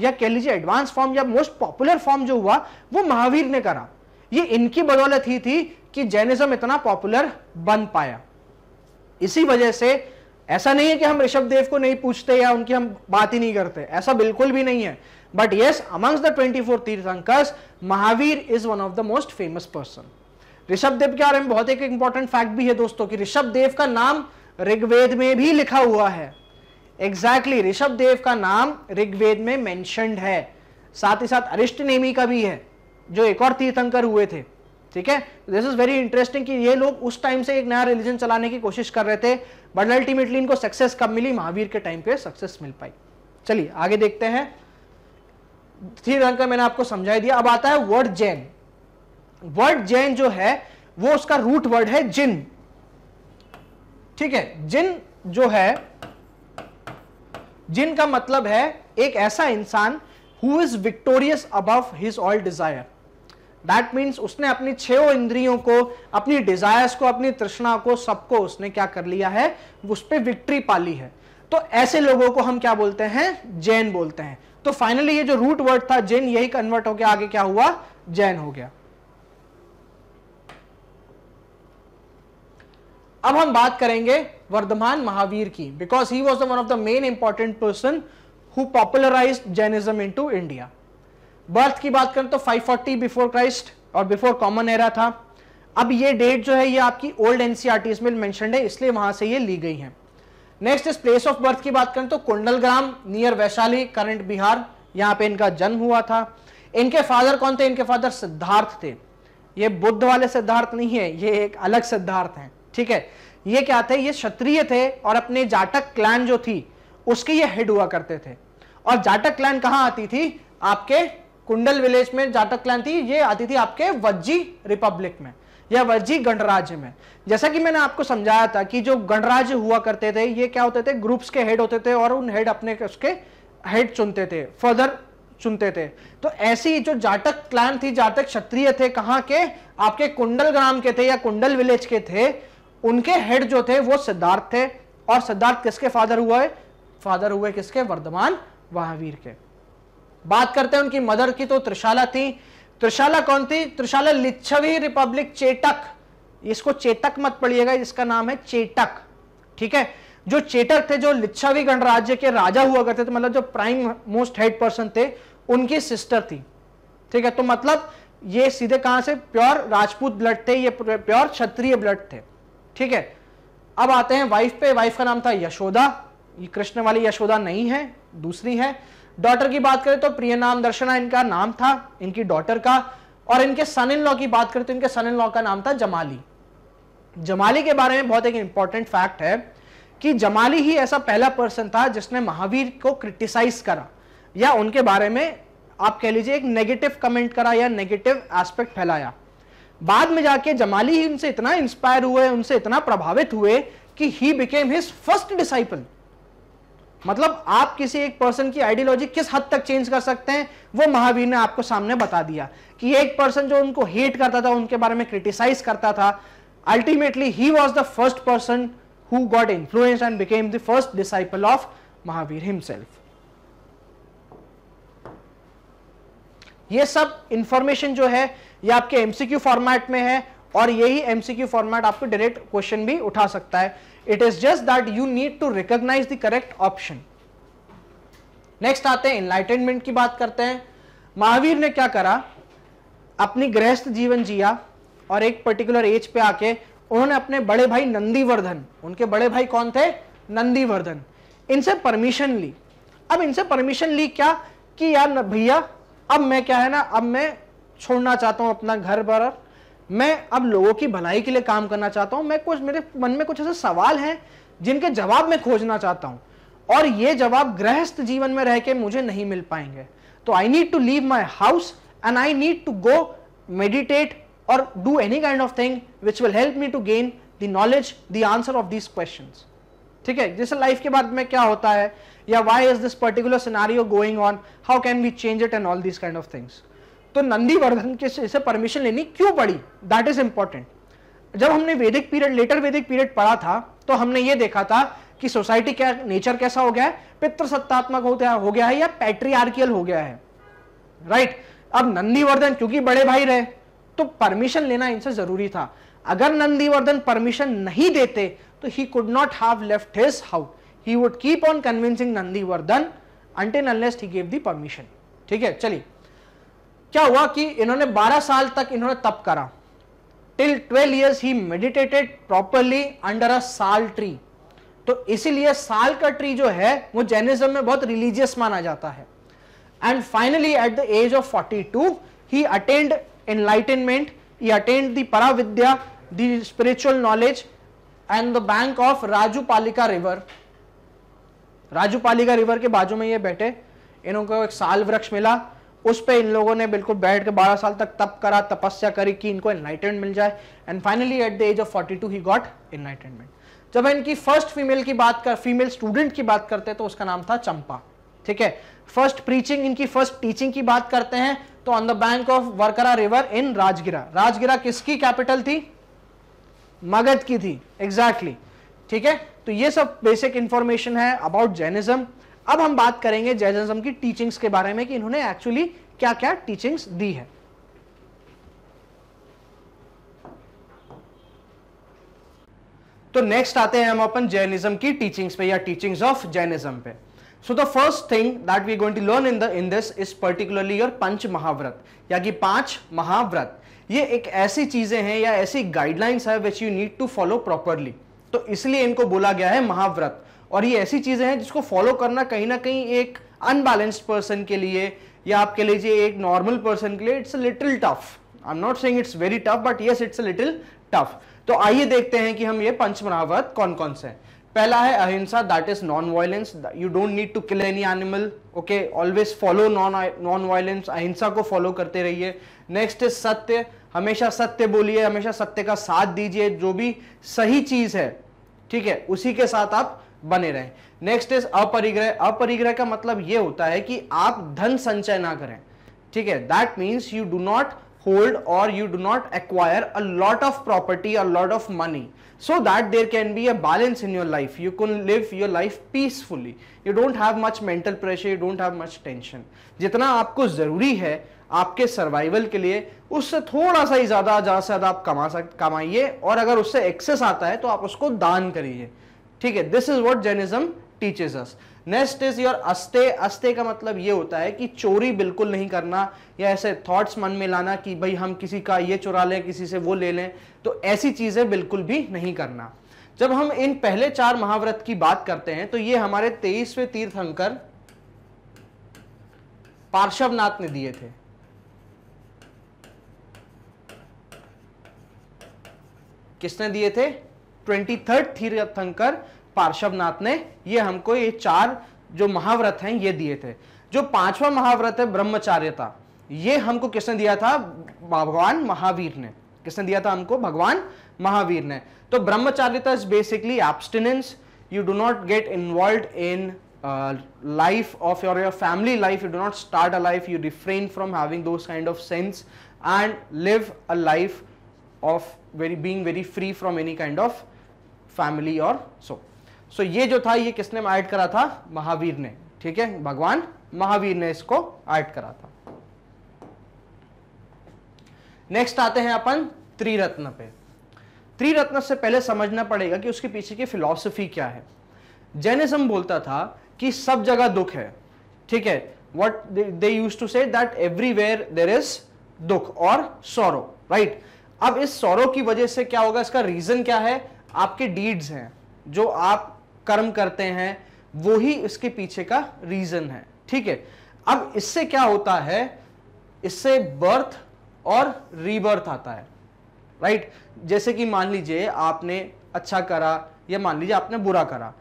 Speaker 1: या कह लीजिए एडवांस फॉर्म या मोस्ट पॉपुलर फॉर्म जो हुआ वो महावीर ने करा ये इनकी बदौलत ही थी कि जैनिज्म इतना पॉपुलर बन पाया इसी वजह से ऐसा नहीं है कि हम ऋषभ देव को नहीं पूछते या उनकी हम बात ही नहीं करते ऐसा बिल्कुल भी नहीं है but yes amongst the twenty four Tirthankars Mahavir is one of the most famous person Rishabh Dev के बारे में बहुत एक इंपॉर्टेंट फैक्ट भी है दोस्तों कि ऋषभ देव का नाम ऋग्वेद में भी लिखा हुआ है एग्जैक्टली exactly, ऋषभ देव का नाम ऋग्वेद में मेंशनड है साथ ही साथ अरिष्ट नेमी का भी है जो एक और तीर्थंकर हुए थे ठीक है दिस इज वेरी इंटरेस्टिंग कि ये लोग उस टाइम से एक नया रिलीजन चलाने की कोशिश कर रहे थे बट अल्टीमेटली इनको सक्सेस कब मिली महावीर के टाइम पे सक्सेस मिल पाई चलिए आगे देखते हैं तीर्थंकर मैंने आपको समझाई दिया अब आता है वर्ड जैन वर्ड जैन जो है वो उसका रूट वर्ड है जिन ठीक है जिन जो है जिन का मतलब है एक ऐसा इंसान who is victorious above his all desire that means उसने अपनी छो इंद्रियों को अपनी डिजायर्स को अपनी तृष्णा को सबको उसने क्या कर लिया है उस पर विक्ट्री पाली है तो ऐसे लोगों को हम क्या बोलते हैं जैन बोलते हैं तो फाइनली ये जो रूट वर्ड था जैन यही कन्वर्ट हो गया आगे क्या हुआ जैन हो गया अब हम बात करेंगे वर्धमान महावीर की because he was one of the main important person who popularise Jainism into India birth की बात करें तो 540 बिफोर क्राइस्ट और बिफोर कॉमन एरा था अब ये डेट जो है ये आपकी ओल्ड एनसीआरटी e में मैंशनड है इसलिए वहां से ये ली गई है नेक्स्ट इस प्लेस ऑफ बर्थ की बात करें तो कुंडल ग्राम नियर वैशाली करंट बिहार यहाँ पे इनका जन्म हुआ था इनके फादर कौन थे इनके फादर सिद्धार्थ थे ये बुद्ध वाले सिद्धार्थ नहीं है ये एक अलग सिद्धार्थ हैं ठीक है ये क्या थे ये क्षत्रिय थे और अपने जाटक क्लैन जो थी उसके ये हेड हुआ करते थे और जाटक क्लैन कहां आती थी आपके कुंडल विलेज में जाटक क्लैन थी ये आती थी आपके वज्जी रिपब्लिक में या वज्जी गणराज्य में जैसा कि मैंने आपको समझाया था कि जो गणराज्य हुआ करते थे ये क्या होते थे ग्रुप्स के हेड होते थे और उन हेड अपने उसके हेड चुनते थे फर्दर चुनते थे तो ऐसी जो जाटक क्लैन थी जाटक क्षत्रिय थे कहां के आपके कुंडल ग्राम के थे या कुंडल विलेज के थे उनके हेड जो थे वो सिद्धार्थ थे और सिद्धार्थ किसके फादर हुए फादर हुए किसके वर्धमान महावीर के बात करते हैं उनकी मदर की तो त्रिशाला थी त्रिशाला कौन थी त्रिशाला लिच्छवी रिपब्लिक चेटक इसको चेतक मत पढ़िएगा इसका नाम है चेटक ठीक है जो चेटक थे जो लिच्छवी गणराज्य के राजा हुआ करते थे मतलब जो प्राइम मोस्ट हेड पर्सन थे उनकी सिस्टर थी ठीक है तो मतलब ये सीधे कहां से प्योर राजपूत ब्लड थे ये प्योर क्षत्रिय ब्लड थे ठीक है अब आते हैं वाइफ पे वाइफ का नाम था यशोदा ये कृष्ण वाली यशोदा नहीं है दूसरी है डॉटर की बात करें तो प्रिय नाम दर्शना इनका नाम था इनकी डॉटर का और इनके सन इन लॉ की बात करें तो इनके सन इन लॉ का नाम था जमाली जमाली के बारे में बहुत एक इंपॉर्टेंट फैक्ट है कि जमाली ही ऐसा पहला पर्सन था जिसने महावीर को क्रिटिसाइज करा या उनके बारे में आप कह लीजिए एक नेगेटिव कमेंट करा या नेगेटिव एस्पेक्ट फैलाया बाद में जाके जमाली ही उनसे इतना इंस्पायर हुए उनसे इतना प्रभावित हुए कि he became his first disciple मतलब आप किसी एक पर्सन की आइडियोलॉजी किस हद तक चेंज कर सकते हैं वो महावीर ने आपको सामने बता दिया कि एक पर्सन जो उनको हेट करता था उनके बारे में क्रिटिसाइज करता था ultimately he was the first person who got influence and became the first disciple of Mahavir himself ये सब इंफॉर्मेशन जो है ये आपके एमसीक्यू फॉर्मेट में है और यही एमसीक्यू फॉर्मेट आपको डायरेक्ट क्वेश्चन भी उठा सकता है it is just that you need to recognise the correct option next आते हैं इनलाइटेनमेंट की बात करते हैं महावीर ने क्या करा अपनी गृहस्थ जीवन जिया और एक पर्टिकुलर एज पे आके उन्होंने अपने बड़े भाई नंदीवर्धन उनके बड़े भाई कौन थे नंदीवर्धन इनसे परमिशन ली अब इनसे परमिशन ली क्या कि यार भैया अब मैं क्या है ना अब मैं छोड़ना चाहता हूँ अपना घर बार मैं अब लोगों की भलाई के लिए काम करना चाहता हूँ मैं कुछ मेरे मन में कुछ ऐसे सवाल हैं जिनके जवाब मैं खोजना चाहता हूँ और ये जवाब गृहस्थ जीवन में रह के मुझे नहीं मिल पाएंगे तो I need to leave my house and I need to go meditate और do any kind of thing which will help me to gain the knowledge the answer of this question ठीक है जैसे लाइफ के बाद में क्या होता है या why is this particular scenario going on how can we change it and all this kind of things तो नंदीवर्धन के से, से परमिशन लेनी क्यों पड़ी दैट इज इंपॉर्टेंट जब हमने वैदिक पीरियड लेटर वैदिक पीरियड पढ़ा था तो हमने ये देखा था कि सोसाइटी का नेचर कैसा हो गया है पितृसत्तात्मक हो गया हो गया है या पैट्रियार्कियल हो गया है राइट right? अब नंदीवर्धन क्योंकि बड़े भाई रहे तो परमिशन लेना इनसे जरूरी था अगर नंदीवर्धन परमिशन नहीं देते तो he could not have left his house he would keep on convincing Nandivardhan until unless he gave the permission ठीक है चलिए क्या हुआ कि इन्होंने 12 साल तक इन्होंने तप करा till 12 years he meditated properly under a sal tree तो इसीलिए साल का ट्री जो है वो जैनिज्म में बहुत रिलीजियस माना जाता है and finally at the age of 42 he attend enlightenment he attend the paravidya knowledge and the bank of Raju Palika river Raju Palika river के बाजू में ये बैठे इन्हों को एक साल वृक्ष मिला उस पर इन लोगों ने बिल्कुल बैठ के 12 साल तक तप करा तपस्या करी कि इनको इनलाइटेनमेंट मिल जाए and finally at the age of 42 he got enlightenment जब इनकी फर्स्ट फीमेल की बात कर फीमेल स्टूडेंट की बात करते हैं तो उसका नाम था चंपा ठीक है फर्स्ट प्रीचिंग इनकी फर्स्ट टीचिंग की बात करते हैं तो on the bank of Varkara river in Rajgira Rajgira किसकी कैपिटल थी मगध की थी एग्जैक्टली exactly. ठीक है तो ये सब बेसिक इंफॉर्मेशन है अबाउट जैनिज्म अब हम बात करेंगे जैनिज्म की टीचिंग्स के बारे में कि इन्होंने एक्चुअली क्या क्या टीचिंग्स दी है तो नेक्स्ट आते हैं हम अपन जैनिज्म की टीचिंग्स पे या टीचिंग्स ऑफ जैनिज्म पे so the first thing that we going to learn in the in this is particularly your panch mahavrat या कि पांच महाव्रत ये एक ऐसी चीजें हैं या ऐसी गाइडलाइंस है which you need to follow properly तो इसलिए इनको बोला गया है महाव्रत और ये ऐसी चीज़ें हैं जिसको फॉलो करना कहीं ना कहीं एक अनबैलेंस्ड पर्सन के लिए या आप कह लीजिए एक नॉर्मल पर्सन के लिए it's a little tough I am not saying it's very tough but yes it's a little tough तो आइए देखते हैं कि हम ये पंच कौन कौन से हैं पहला है अहिंसा that is non violence you don't need to kill any animal okay always follow non non violence अहिंसा को फॉलो करते रहिए नेक्स्ट इज सत्य हमेशा सत्य बोलिए हमेशा सत्य का साथ दीजिए जो भी सही चीज है ठीक है उसी के साथ आप बने रहे नेक्स्ट इज अपरिग्रह अपरिग्रह का मतलब यह होता है कि आप धन संचय ना करें ठीक है that means you do not hold और you do not acquire a lot of property a lot of money so that there can be a balance in your life you can live your life peacefully you don't have much mental pressure you don't have much tension जितना आपको ज़रूरी है आपके survival के लिए उससे थोड़ा सा ही ज़्यादा ज़्यादा से ज़्यादा आप कमा सक कमाइए और अगर उससे एक्सेस आता है तो आप उसको दान करिए ठीक है this is what Jainism teaches us next is your asteya asteya का मतलब ये होता है कि चोरी बिल्कुल नहीं करना या ऐसे थॉट्स मन में लाना कि भाई हम किसी का ये चुरा लें किसी से वो ले लें तो ऐसी चीज़ें बिल्कुल भी नहीं करना जब हम इन पहले चार महाव्रत की बात करते हैं तो ये हमारे तेईसवें तीर्थंकर पार्श्वनाथ ने दिए थे किसने दिए थे ट्वेंटी थर्ड तीर्थंकर पार्श्वनाथ ने ये हमको ये चार जो महाव्रत हैं ये दिए थे जो पांचवा महाव्रत है ब्रह्मचार्यता ये हमको किसने दिया था भगवान महावीर ने किसने दिया था हमको भगवान महावीर ने तो ब्रह्मचार्यता is basically abstinence you do not get involve in life of your your family life you do not start a life you refrain from having those kind of sense and live a life of very being very free from any kind of family और so सो ये जो था ये किसने add करा था महावीर ने ठीक है भगवान महावीर ने इसको ऐड करा था नेक्स्ट आते हैं अपन त्रिरत्न पे त्रिरत्न से पहले समझना पड़ेगा कि उसके पीछे की फिलॉसफी क्या है जैनिज्म बोलता था कि सब जगह दुख है ठीक है what they use to say that everywhere there is दुख और सोरो राइट right? अब इस सोरो की वजह से क्या होगा इसका रीजन क्या है आपके डीड्स हैं जो आप कर्म करते हैं वो ही इसके पीछे का रीजन है ठीक है अब इससे क्या होता है इससे बर्थ और रीबर्थ आता है राइट जैसे कि मान लीजिए आपने अच्छा करा या मान लीजिए आपने बुरा करा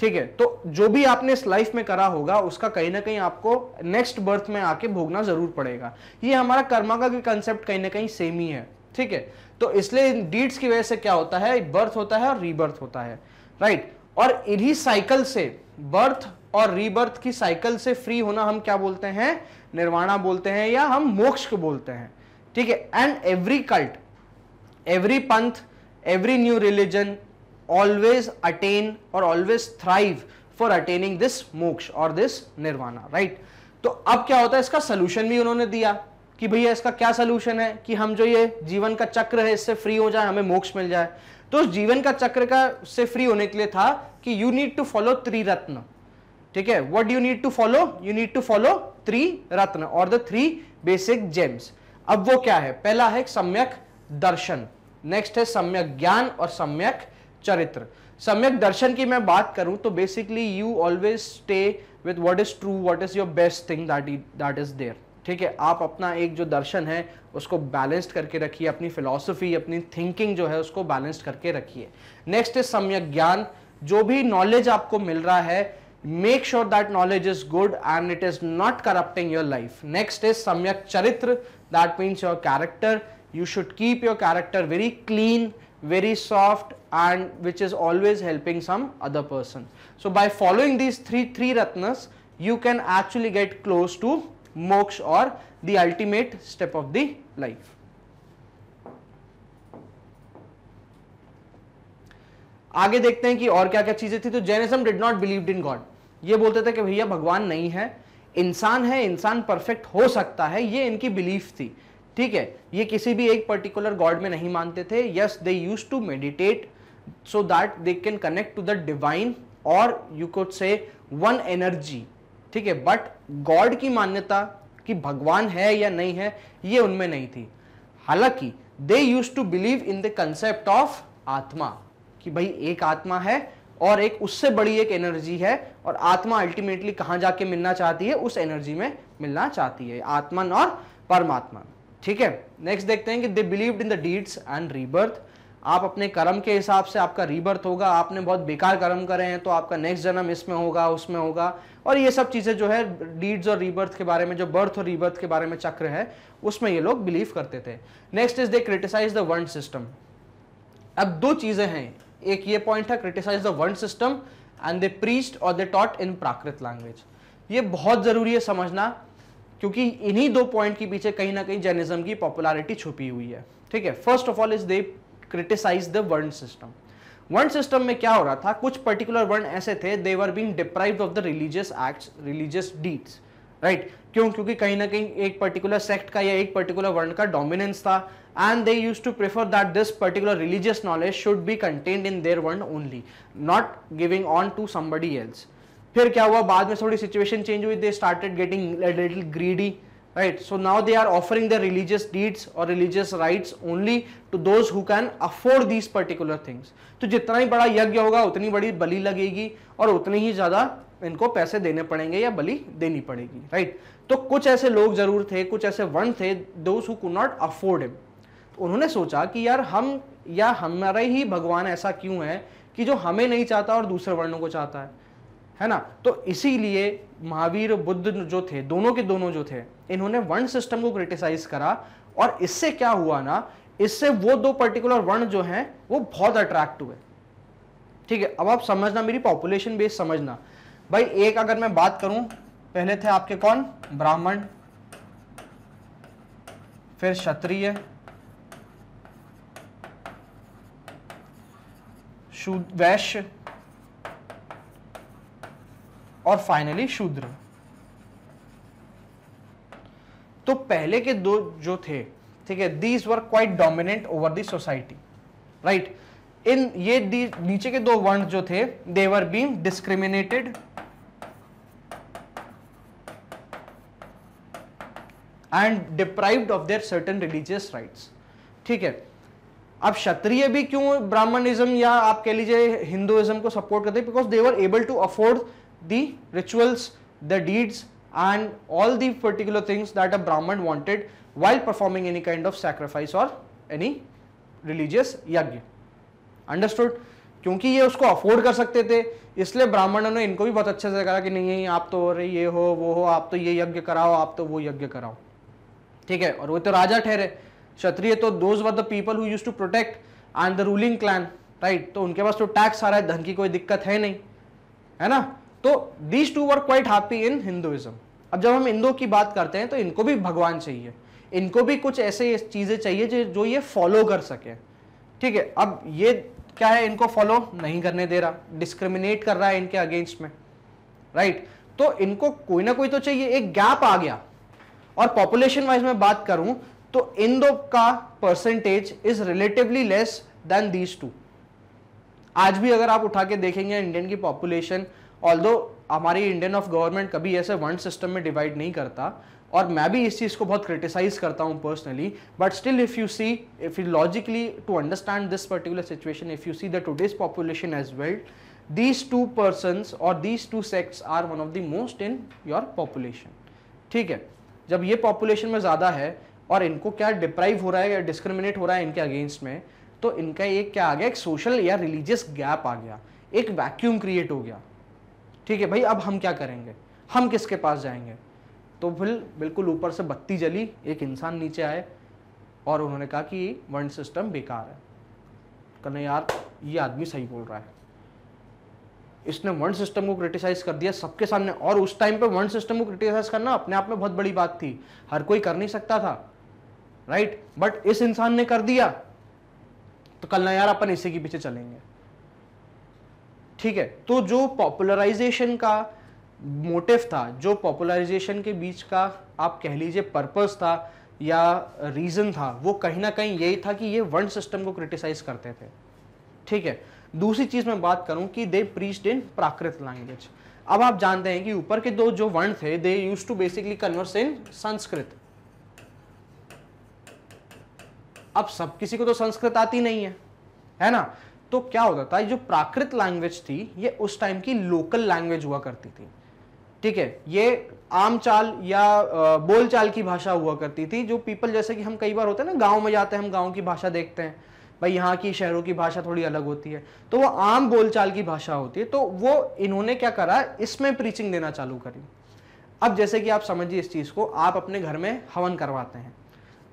Speaker 1: ठीक है तो जो भी आपने इस लाइफ में करा होगा उसका कहीं ना कहीं आपको नेक्स्ट बर्थ में आके भोगना जरूर पड़ेगा ये हमारा कर्मा का भी कंसेप्ट कहीं ना कहीं सेम ही है ठीक है तो इसलिए इन डीड्स की वजह से क्या होता है बर्थ होता है और रीबर्थ होता है राइट और इन्हीं साइकिल से बर्थ और रीबर्थ की साइकिल से फ्री होना हम क्या बोलते हैं निर्वाणा बोलते हैं या हम मोक्ष को बोलते हैं ठीक है and every cult every panth every new religion always attain और always thrive for attaining this moksha और दिस निर्वाणा राइट तो अब क्या होता है इसका सोल्यूशन भी उन्होंने दिया कि भैया इसका क्या सोल्यूशन है कि हम जो ये जीवन का चक्र है इससे फ्री हो जाए हमें मोक्ष मिल जाए तो उस जीवन का चक्र का से फ्री होने के लिए था कि you need to follow ratna ठीक है what you need to follow you need to follow three ratna और द थ्री बेसिक जेम्स अब वो क्या है पहला है सम्यक दर्शन नेक्स्ट है सम्यक ज्ञान और सम्यक चरित्र सम्यक दर्शन की मैं बात करूं तो basically you always stay with what is true what is your best thing that that is there ठीक है आप अपना एक जो दर्शन है उसको बैलेंस्ड करके रखिए अपनी फिलॉसफी अपनी थिंकिंग जो है उसको बैलेंस्ड करके रखिए नेक्स्ट इज सम्यक ज्ञान जो भी नॉलेज आपको मिल रहा है make sure that knowledge is good and it is not corrupting your life next is samyak charitra that means your character you should keep your character very clean very soft and which is always helping some other person so by following these three three ratnas you can actually get close to moksha और the ultimate step of the life आगे देखते हैं कि और क्या क्या चीजें थी तो Jainism did not believe in God ये बोलते थे कि भैया भगवान नहीं है इंसान है इंसान परफेक्ट हो सकता है ये इनकी बिलीफ थी ठीक है ये किसी भी एक पर्टिकुलर गॉड में नहीं मानते थे yes they use to meditate so that they can connect to the divine और you could say one energy ठीक है बट गॉड की मान्यता कि भगवान है या नहीं है ये उनमें नहीं थी हालांकि they use to believe in the concept of atma कि भाई एक आत्मा है और एक उससे बड़ी एक एनर्जी है और आत्मा अल्टीमेटली कहां जाके मिलना चाहती है उस एनर्जी में मिलना चाहती है आत्मन और परमात्मा ठीक है नेक्स्ट देखते हैं कि they believe in the deeds and rebirth आप अपने कर्म के हिसाब से आपका रीबर्थ होगा आपने बहुत बेकार कर्म करे हैं तो आपका नेक्स्ट जन्म इसमें होगा उसमें होगा और ये सब चीज़ें जो है डीड्स और रीबर्थ के बारे में जो बर्थ और रीबर्थ के बारे में चक्र है उसमें ये लोग बिलीव करते थे next is they criticise the world system अब दो चीज़ें हैं एक ये पॉइंट है criticise the world system and they priest और they taught in Prakrit language ये बहुत ज़रूरी है समझना क्योंकि इन्हीं दो पॉइंट के पीछे कहीं ना कहीं जर्निज्म की पॉपुलैरिटी छुपी हुई है ठीक है first of all is they criticise the varna system varna system में क्या हो रहा था कुछ पर्टिकुलर वर्ण ऐसे थे they were being deprive of the religious acts religious deeds right क्यों क्योंकि कहीं ना कहीं एक पर्टिकुलर सेक्ट का या एक पर्टिकुलर वर्ण का डोमिनेंस था and they use to prefer that this particular religious knowledge should be contained in their varna only not giving on to somebody else फिर क्या हुआ बाद में थोड़ी सिचुएशन चेंज हुई they started getting little greedy right so now they are offering their religious deeds or religious rights only to those who can afford these particular things तो जितना ही बड़ा यज्ञ होगा उतनी बड़ी बलि लगेगी और उतनी ही ज़्यादा इनको पैसे देने पड़ेंगे या बलि देनी पड़ेगी राइट तो कुछ ऐसे लोग जरूर थे कुछ ऐसे वर्ण थे those who could not afford him उन्होंने सोचा कि यार हम या हमारा ही भगवान ऐसा क्यों है कि जो हमें नहीं चाहता और दूसरे वर्णों को चाहता है है ना तो इसीलिए महावीर बुद्ध जो थे दोनों के दोनों जो थे इन्होंने वर्ण सिस्टम को क्रिटिसाइज करा और इससे क्या हुआ ना इससे वो दो पर्टिकुलर वर्ण जो हैं वो बहुत अट्रैक्ट हुए ठीक है अब आप समझना मेरी पॉपुलेशन बेस समझना भाई एक अगर मैं बात करूं पहले थे आपके कौन ब्राह्मण फिर क्षत्रिय वैश्य और फाइनली शूद्र तो पहले के दो जो थे ठीक है these were quite dominant over the society right इन ये नीचे के दो वर्ण जो थे they were been discriminated and deprived of their certain religious rights ठीक है अब क्षत्रिय भी क्यों ब्राह्मणिज्म या आप कह लीजिए हिंदुइज्म को सपोर्ट करते because they were able to afford the rituals the deeds and all the particular things that a Brahman wanted while performing any kind of sacrifice or any religious yagya. Understood? क्योंकि ये उसको afford कर सकते थे इसलिए ब्राह्मणों ने इनको भी बहुत अच्छे से कहा कि नहीं आप तो रहे ये हो वो हो आप तो ये यज्ञ कराओ आप तो वो यज्ञ कराओ ठीक है और वो तो राजा ठहरे क्षत्रिय तो those were the people who used to protect and the ruling clan right तो उनके पास तो टैक्स आ रहा है धन की कोई दिक्कत है नहीं है ना तो these two were quite happy in Hinduism अब जब हम हिंदुओं की बात करते हैं तो इनको भी भगवान चाहिए इनको भी कुछ ऐसे चीज़ें चाहिए जो ये फॉलो कर सके ठीक है अब ये क्या है इनको फॉलो नहीं करने दे रहा डिस्क्रिमिनेट कर रहा है इनके अगेंस्ट में राइट तो इनको कोई ना कोई तो चाहिए एक गैप आ गया और पॉपुलेशन वाइज में बात करूं तो इन दो का percentage is relatively less than these two आज भी अगर आप उठा के देखेंगे इंडियन की पॉपुलेशन ऑल हमारी इंडियन ऑफ गवर्नमेंट कभी ऐसे वन सिस्टम में डिवाइड नहीं करता और मैं भी इस चीज़ को बहुत क्रिटिसाइज करता हूँ personally but still if you see if you logically to understand this particular situation if you see the today's population as well these two person और these two sects are one of the most in your population ठीक है जब ये population में ज़्यादा है और इनको क्या डिप्राइव हो रहा है या डिस्क्रिमिनेट हो रहा है इनके अगेंस्ट में तो इनका एक क्या आ गया एक सोशल या रिलीजियस गैप आ गया एक वैक्यूम क्रिएट हो गया ठीक है भाई अब हम क्या करेंगे हम किसके पास जाएंगे तो फिर बिल्कुल ऊपर से बत्ती जली एक इंसान नीचे आए और उन्होंने कहा कि वर्ण सिस्टम बेकार है कहने यार ये आदमी सही बोल रहा है इसने वर्ण सिस्टम को क्रिटिसाइज कर दिया सबके सामने और उस टाइम पे वर्ण सिस्टम को क्रिटिसाइज करना अपने आप में बहुत बड़ी बात थी हर कोई कर नहीं सकता था राइट बट इस इंसान ने कर दिया तो कल ना यार अपन इसी के पीछे चलेंगे ठीक है तो जो पॉपुलराइजेशन का मोटिव था जो पॉपुलराइजेशन के बीच का आप कह लीजिए पर्पस था या रीज़न था वो कहीं ना कहीं यही था कि ये वर्ल्ड सिस्टम को क्रिटिसाइज करते थे ठीक है दूसरी चीज़ मैं बात करूं कि दे प्रीस्ड इन प्राकृत लैंग्वेज अब आप जानते हैं कि ऊपर के दो जो वर्ण थे they use to basically converse in Sanskrit अब सब किसी को तो संस्कृत आती नहीं है है ना तो क्या होता था जो प्राकृत लैंग्वेज थी ये उस टाइम की लोकल लैंग्वेज हुआ करती थी ठीक है ये आम चाल या बोल चाल की भाषा हुआ करती थी जो पीपल जैसे कि हम कई बार होते हैं ना गांव में जाते हैं हम गांव की भाषा देखते हैं भाई यहाँ की शहरों की भाषा थोड़ी अलग होती है तो वो आम बोलचाल की भाषा होती है तो वो इन्होंने क्या करा इसमें प्रीचिंग देना चालू करी अब जैसे कि आप समझिए इस चीज़ को आप अपने घर में हवन करवाते हैं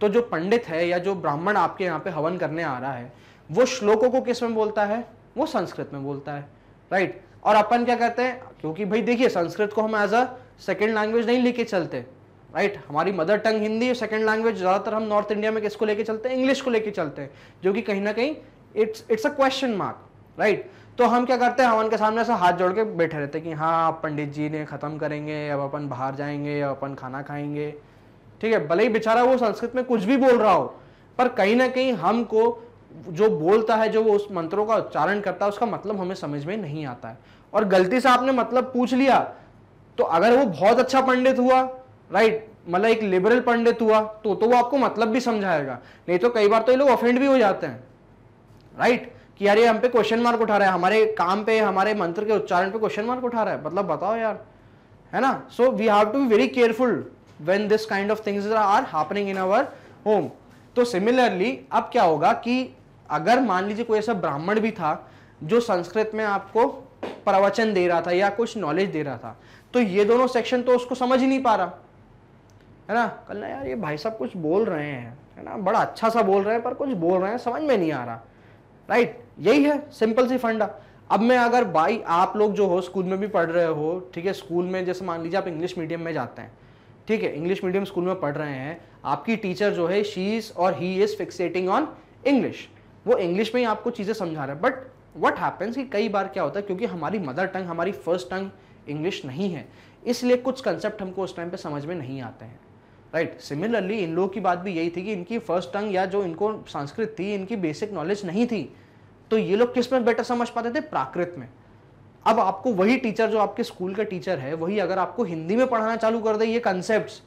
Speaker 1: तो जो पंडित है या जो ब्राह्मण आपके यहाँ पे हवन करने आ रहा है वो श्लोकों को किस में बोलता है वो संस्कृत में बोलता है राइट और अपन क्या करते हैं क्योंकि भाई देखिए संस्कृत को हम एज अ सेकेंड लैंग्वेज नहीं लेके चलते राइट right? हमारी mother tongue Hindi second language ज़्यादातर हम नॉर्थ इंडिया में किसको लेके चलते हैं इंग्लिश को लेके चलते हैं जो कि कहीं ना कहीं it's it's a question mark right तो हम क्या करते हैं हम उनके सामने ऐसा हाथ जोड़ के बैठे रहते हैं कि हाँ पंडित जी ने ख़त्म करेंगे अब अपन बाहर जाएंगे अब अपन खाना खाएंगे ठीक है भले ही बेचारा वो संस्कृत में कुछ भी बोल रहा हो पर कहीं ना कहीं हमको जो बोलता है जो वो उस मंत्रों का उच्चारण करता है उसका मतलब हमें समझ में नहीं आता है और गलती से आपने मतलब पूछ लिया तो अगर वो बहुत अच्छा पंडित हुआ राइट मतलब एक लिबरल पंडित हुआ तो तो वो आपको मतलब भी समझाएगा नहीं तो कई बार तो ये लोग ऑफेंड भी हो जाते हैं राइट कि यार ये हम पे क्वेश्चन मार्क उठा रहा है हमारे काम पे हमारे मंत्र के उच्चारण पे क्वेश्चन मार्क उठा रहा है मतलब बताओ यार है ना so we have to be very careful when this kind of things are happening in our home तो सिमिलरली अब क्या होगा कि अगर मान लीजिए कोई ऐसा ब्राह्मण भी था जो संस्कृत में आपको प्रवचन दे रहा था या कुछ नॉलेज दे रहा था तो ये दोनों सेक्शन तो उसको समझ ही नहीं पा रहा है ना कल ना यार ये भाई साहब कुछ बोल रहे हैं है ना बड़ा अच्छा सा बोल रहे हैं पर कुछ बोल रहे हैं समझ में नहीं आ रहा राइट यही है सिंपल सी फंडा अब मैं अगर भाई आप लोग जो हो स्कूल में भी पढ़ रहे हो ठीक है स्कूल में जैसे मान लीजिए आप इंग्लिश मीडियम में जाते हैं ठीक है इंग्लिश मीडियम स्कूल में पढ़ रहे हैं आपकी टीचर जो है शी इज़ और he is fixating on English वो इंग्लिश में ही आपको चीज़ें समझा रहा है बट वट हैपन्स कि कई बार क्या होता है क्योंकि हमारी मदर टंग हमारी फर्स्ट टंग इंग्लिश नहीं है इसलिए कुछ कंसेप्ट हमको उस टाइम पे समझ में नहीं आते हैं राइट right. सिमिलरली इन लोगों की बात भी यही थी कि इनकी फर्स्ट टंग या जो इनको संस्कृत थी इनकी बेसिक नॉलेज नहीं थी तो ये लोग किस में बेटर समझ पाते थे प्राकृत में अब आपको वही टीचर जो आपके स्कूल का टीचर है वही अगर आपको हिंदी में पढ़ाना चालू कर दे ये कंसेप्ट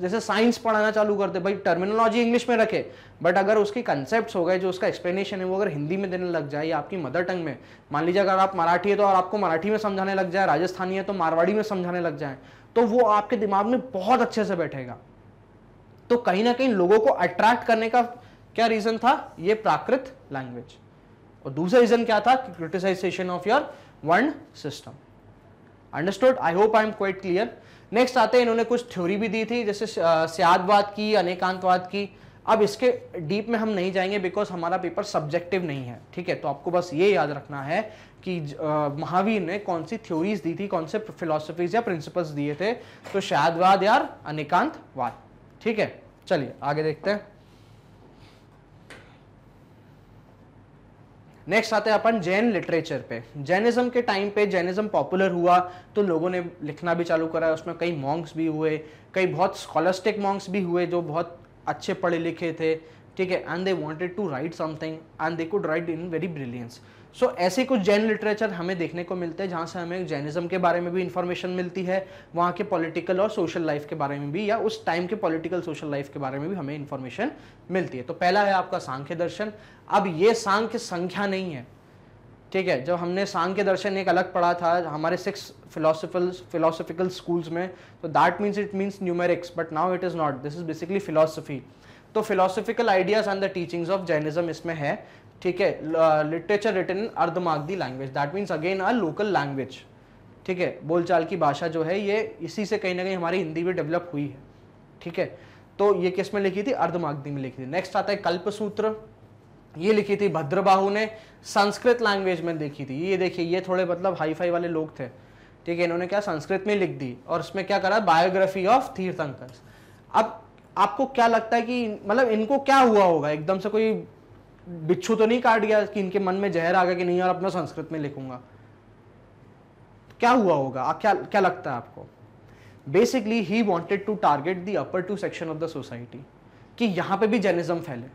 Speaker 1: जैसे साइंस पढ़ाना चालू करते भाई टर्मिनोलॉजी इंग्लिश में रखे बट अगर उसके कंसेप्ट हो गए जो उसका एक्सप्लेनेशन है वो अगर हिंदी में देने लग जाए या आपकी मदर टंग में मान लीजिए अगर आप मराठी है तो और आपको मराठी में समझाने लग जाए राजस्थानी है तो मारवाड़ी में समझाने लग जाए तो वो आपके दिमाग में बहुत अच्छे से बैठेगा तो कहीं ना कहीं लोगों को अट्रैक्ट करने का क्या रीज़न था ये प्राकृत लैंग्वेज और दूसरा रीज़न क्या था criticisation of your varna system understood I hope I am quite clear next आते हैं इन्होंने कुछ थ्योरी भी दी थी जैसे सियादवाद की अनेकांतवाद की अब इसके डीप में हम नहीं जाएंगे बिकॉज हमारा पेपर सब्जेक्टिव नहीं है ठीक है तो आपको बस ये याद रखना है कि महावीर ने कौन सी थ्योरीज दी थी कौन से फिलोसफीज या प्रिंसिपल्स दिए थे तो शायदवाद यार अनेकांतवाद ठीक है चलिए आगे देखते हैं नेक्स्ट आते हैं अपन जैन लिटरेचर पे जैनिज्म के टाइम पे जैनिज्म पॉपुलर हुआ तो लोगों ने लिखना भी चालू करा उसमें कई मॉन्ग्स भी हुए कई बहुत स्कॉलस्टिक मॉन्ग्स भी हुए जो बहुत अच्छे पढ़े लिखे थे ठीक है and they wanted to write something and they could write in very brilliance so so, ऐसे कुछ जैन लिटरेचर हमें देखने को मिलते हैं जहाँ से हमें जैनिज्म के बारे में भी इंफॉर्मेशन मिलती है वहाँ के पॉलिटिकल और सोशल लाइफ के बारे में भी या उस टाइम के पॉलिटिकल सोशल लाइफ के बारे में भी हमें इन्फॉर्मेशन मिलती है तो पहला है आपका सांख्य दर्शन अब ये सांख्य संख्या नहीं है ठीक है जब हमने सांख्य दर्शन एक अलग पढ़ा था हमारे सिक्स फिलोसफल फिलोसफिकल स्कूल्स में तो that means it means numerics but now it is not this is basically philosophy तो philosophical ideas and the teachings of Jainism इसमें है ठीक है literature written in the language that means again a local language ठीक है बोलचाल की भाषा जो है ये इसी से कहीं ना कहीं हमारी हिंदी भी डेवलप हुई है ठीक है तो ये किस में लिखी थी अर्धमागधी में लिखी थी नेक्स्ट आता है कल्प सूत्र ये लिखी थी भद्रबाहु ने संस्कृत लैंग्वेज में देखी थी ये देखिए ये थोड़े मतलब हाई फाई वाले लोग थे ठीक है इन्होंने क्या संस्कृत में लिख दी और उसमें क्या करा बायोग्राफी ऑफ तीर्थंकर अब आपको क्या लगता है कि मतलब इनको क्या हुआ होगा एकदम से कोई बिच्छू तो नहीं काट गया कि इनके मन में जहर आ गया कि नहीं और अपना संस्कृत में लिखूंगा क्या हुआ होगा क्या क्या लगता है आपको basically he wanted to target the upper two section of the society कि यहाँ पे भी जैनिज्म फैले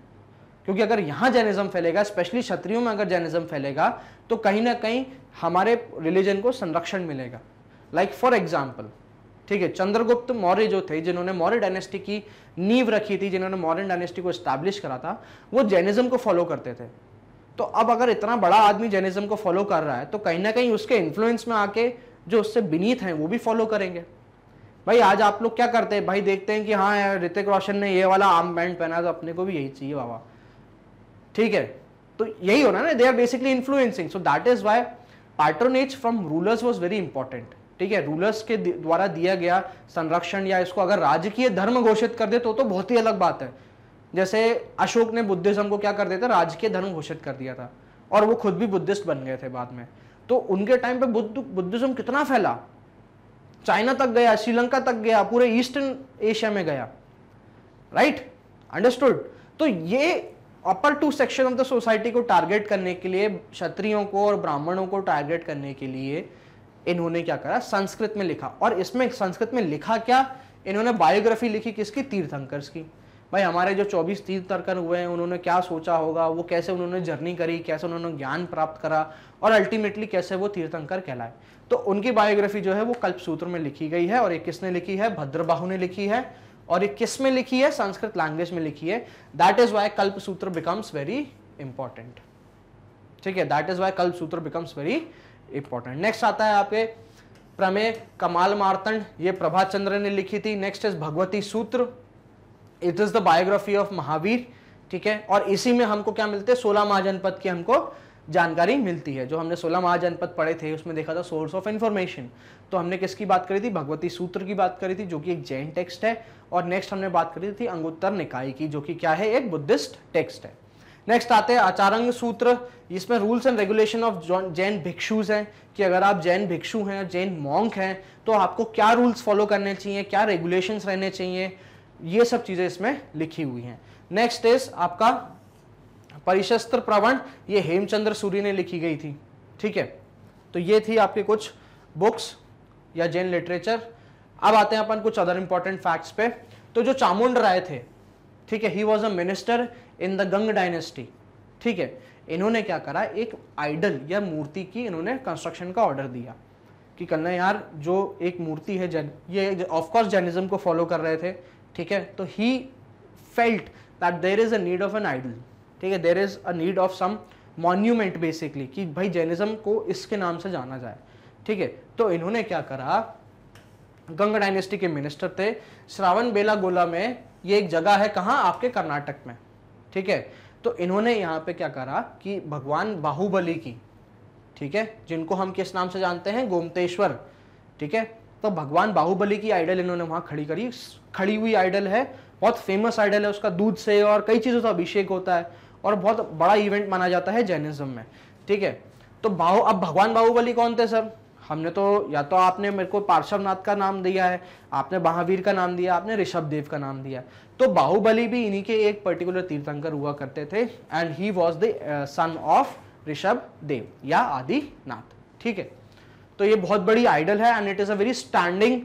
Speaker 1: क्योंकि अगर यहाँ जैनिज्म फैलेगा स्पेशली क्षत्रियों में अगर जैनिज्म फैलेगा तो कहीं ना कहीं हमारे रिलीजन को संरक्षण मिलेगा लाइक फॉर एग्जाम्पल ठीक है चंद्रगुप्त मौर्य जो थे जिन्होंने मौर्य डायनेस्टी की नींव रखी थी जिन्होंने मौर्य डायनेस्टी को स्टैब्लिश करा था वो जैनिज्म को फॉलो करते थे तो अब अगर इतना बड़ा आदमी जैनिज्म को फॉलो कर रहा है तो कहीं ना कहीं उसके इन्फ्लुएंस में आके जो उससे बिनीत हैं वो भी फॉलो करेंगे भाई आज आप लोग क्या करते हैं भाई देखते हैं कि हाँ यार ऋतिक रोशन ने ये वाला आर्म बैंड पहना तो अपने को भी यही चाहिए बाबा ठीक है तो यही होना ना they are basically influencing so that is why patronage from rulers was very important ठीक है रूलर्स के द्वारा दिया गया संरक्षण या इसको अगर राजकीय धर्म घोषित कर दे तो तो बहुत ही अलग बात है जैसे अशोक ने बुद्धिज्म को क्या कर दिया था राजकीय धर्म घोषित कर दिया था और वो खुद भी बुद्धिस्ट बन गए थे बाद में तो उनके टाइम पे बुद्ध बुद्धिज्म कितना फैला चाइना तक गया श्रीलंका तक गया पूरे ईस्टर्न एशिया में गया राइट अंडरस्टूड तो ये upper two section of the society को टारगेट करने के लिए क्षत्रियों को और ब्राह्मणों को टारगेट करने के लिए इन्होंने क्या करा संस्कृत में लिखा और इसमें संस्कृत में लिखा क्या इन्होंने बायोग्राफी लिखी किसकी तीर्थंकर की भाई हमारे जो 24 तीर्थंकर हुए हैं उन्होंने क्या सोचा होगा वो कैसे उन्होंने जर्नी करी कैसे उन्होंने ज्ञान प्राप्त करा और अल्टीमेटली कैसे वो तीर्थंकर कहलाए तो उनकी बायोग्राफी जो है वो कल्पसूत्र में लिखी गई है और एक किसने लिखी है भद्रबाहू ने लिखी है और ये किस में लिखी है संस्कृत लैंग्वेज में लिखी है दैट इज वाई कल्प सूत्र बिकम्स वेरी इंपॉर्टेंट ठीक है दैट इज वाई कल्प सूत्र बिकम्स वेरी इंपॉर्टेंट नेक्स्ट आता है आपके प्रमेय कमाल मारतंड ये प्रभात चंद्र ने लिखी थी next is Bhagavati Sutra it is the biography of Mahavira ठीक है और इसी में हमको क्या मिलते हैं सोलह महाजनपद की हमको जानकारी मिलती है जो हमने सोलह महाजनपद पढ़े थे उसमें देखा था सोर्स ऑफ इन्फॉर्मेशन तो हमने किसकी बात करी थी भगवती सूत्र की बात करी थी जो कि एक जैन टेक्स्ट है और नेक्स्ट हमने बात करी थी अंगुत्तर निकाय की जो कि क्या है एक बुद्धिस्ट टेक्स्ट है नेक्स्ट आते हैं आचारंग सूत्र इसमें rules and regulation of Jain भिक्षुज हैं कि अगर आप जैन भिक्षु हैं जैन मॉन्क हैं तो आपको क्या रूल्स फॉलो करने चाहिए क्या रेगुलेशंस रहने चाहिए ये सब चीज़ें इसमें लिखी हुई हैं नेक्स्ट इज आपका परिशस्त्र प्रवण ये हेमचंद्र सूरी ने लिखी गई थी ठीक है तो ये थी आपके कुछ बुक्स या जैन लिटरेचर अब आते हैं अपन कुछ अदर इंपॉर्टेंट फैक्ट्स पे तो जो चामुंड राय थे ठीक है he was a minister in the Ganga dynasty ठीक है इन्होंने क्या करा एक आइडल या मूर्ति की इन्होंने कंस्ट्रक्शन का ऑर्डर दिया कि करना यार जो एक मूर्ति है जैन ये ऑफकोर्स जैनिज्म को फॉलो कर रहे थे ठीक है तो he felt that there is a need of an idol ठीक है there is a need of some monument basically कि भाई जैनिज्म को इसके नाम से जाना जाए ठीक है तो इन्होंने क्या करा गंग डायनेस्टी के मिनिस्टर थे श्रावण बेला गोला में ये एक जगह है कहाँ आपके कर्नाटक में ठीक है तो इन्होंने यहाँ पे क्या करा कि भगवान बाहुबली की ठीक है जिनको हम किस नाम से जानते हैं गोमतेश्वर ठीक है तो भगवान बाहुबली की आइडल इन्होंने वहां खड़ी करी खड़ी हुई आइडल है बहुत फेमस आइडल है उसका दूध से और कई चीज़ों से अभिषेक होता है और बहुत बड़ा इवेंट माना जाता है जैनिज्म में ठीक है तो बाहु अब भगवान बाहुबली कौन थे सर हमने तो या तो आपने मेरे को पार्श्वनाथ का नाम दिया है आपने महावीर का नाम दिया आपने ऋषभ देव का नाम दिया तो बाहुबली भी इन्हीं के एक पर्टिकुलर तीर्थंकर हुआ करते थे and he was the son of Rishabh Dev या आदिनाथ ठीक है तो ये बहुत बड़ी आइडल है and it is a very standing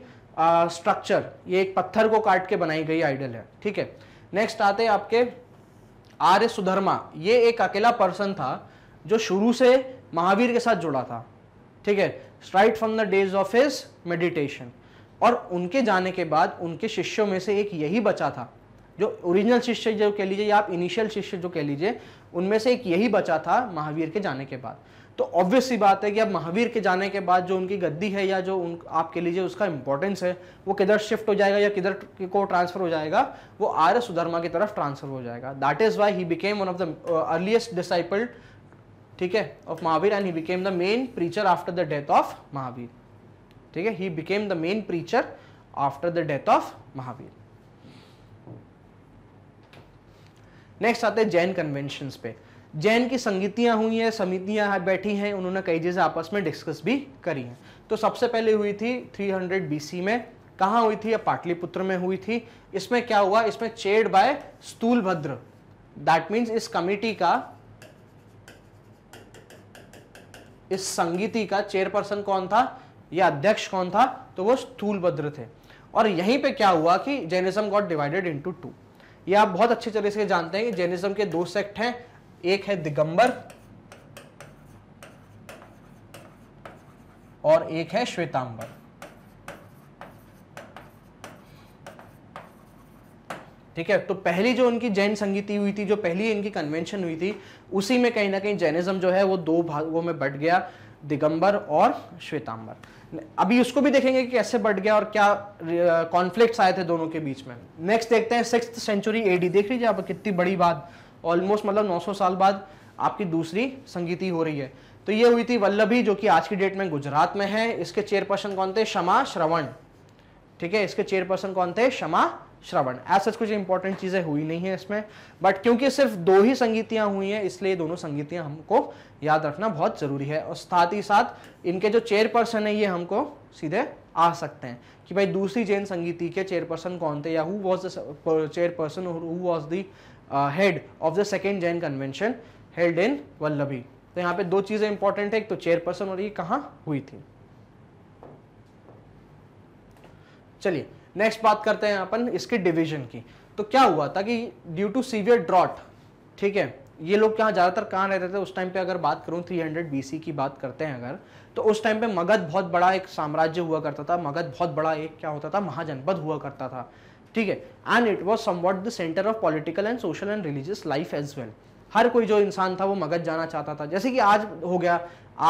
Speaker 1: structure ये एक पत्थर को काट के बनाई गई आइडल है ठीक है नेक्स्ट आते हैं आपके आर्य सुधर्मा ये एक अकेला पर्सन था जो शुरू से महावीर के साथ जुड़ा था ठीक है straight from the days of his meditation और उनके जाने के बाद उनके शिष्यों में से एक यही बचा था जो ओरिजिनल शिष्य जो कह लीजिए या आप इनिशियल शिष्य जो कह लीजिए उनमें से एक यही बचा था महावीर के जाने के बाद तो ऑब्वियस सी बात है कि अब महावीर के जाने के बाद जो उनकी गद्दी है या जो उन आप कह लीजिए उसका इंपॉर्टेंस है वो किधर शिफ्ट हो जाएगा या किधर को ट्रांसफर हो जाएगा वो आर एस सुधर्मा की तरफ ट्रांसफर हो जाएगा that is why he became one of the earliest disciples ठीक है of Mahavira and he became the main preacher after the death of Mahavira ठीक है he became the main preacher after the death of Mahavira next आते हैं Jain convention पे जैन की संगीतियाँ हुई हैं समितियाँ बैठी हैं उन्होंने कई चीज़ें आपस में डिस्कस भी करी हैं तो सबसे पहले हुई थी 300 हंड्रेड में कहाँ हुई थी या पाटलिपुत्र में हुई थी इसमें क्या हुआ इसमें chaired by Sthulabhadra that means इस कमिटी का इस संगीति का चेयरपर्सन कौन था या अध्यक्ष कौन था तो वो स्थूलभद्र थे और यहीं पे क्या हुआ कि Jainism got divided into two ये आप बहुत अच्छे तरीके से जानते हैं कि जैनिज्म के दो सेक्ट हैं एक है दिगंबर और एक है श्वेतांबर ठीक है तो पहली जो उनकी जैन संगीति हुई थी जो पहली इनकी कन्वेंशन हुई थी उसी में कहीं ना कहीं जैनिज्म जो है वो दो भागों में बट गया दिगंबर और श्वेतांबर अभी उसको भी देखेंगे कि कैसे बढ़ गया और क्या कॉन्फ्लिक्ट्स आए थे दोनों के बीच में नेक्स्ट देखते हैं सिक्स सेंचुरी एडी देख लीजिए आप कितनी बड़ी बात ऑलमोस्ट मतलब 900 साल बाद आपकी दूसरी संगीति हो रही है तो ये हुई थी वल्लभी जो कि आज की डेट में गुजरात में है इसके चेयरपर्सन कौन थे शमा श्रवण ठीक है इसके चेयरपर्सन कौन थे शमा श्रवण ऐसा कुछ इंपॉर्टेंट चीज़ें हुई नहीं है इसमें बट क्योंकि सिर्फ दो ही संगीतियां हुई हैं इसलिए दोनों संगीतियां हमको याद रखना बहुत ज़रूरी है और साथ ही साथ इनके जो चेयरपर्सन है ये हमको सीधे आ सकते हैं कि भाई दूसरी जैन संगीति के चेयरपर्सन कौन थे या हु वॉज द चेयरपर्सन और who was the head of the second Jain convention held in Vallabhi तो यहाँ पे दो चीज़ें इंपॉर्टेंट है एक तो चेयरपर्सन और ये कहाँ हुई थी चलिए नेक्स्ट बात करते हैं अपन इसके डिवीजन की तो क्या हुआ था कि ड्यू टू सीवियर ड्रॉट ठीक है ये लोग क्या ज़्यादातर कहाँ रहते थे उस टाइम पे अगर बात करूँ 300 हंड्रेड की बात करते हैं अगर तो उस टाइम पे मगध बहुत बड़ा एक साम्राज्य हुआ करता था मगध बहुत बड़ा एक क्या होता था महाजनपद हुआ करता था ठीक है and it was somewhat the centre of political and social and religious life as well हर कोई जो इंसान था वो मगध जाना चाहता था जैसे कि आज हो गया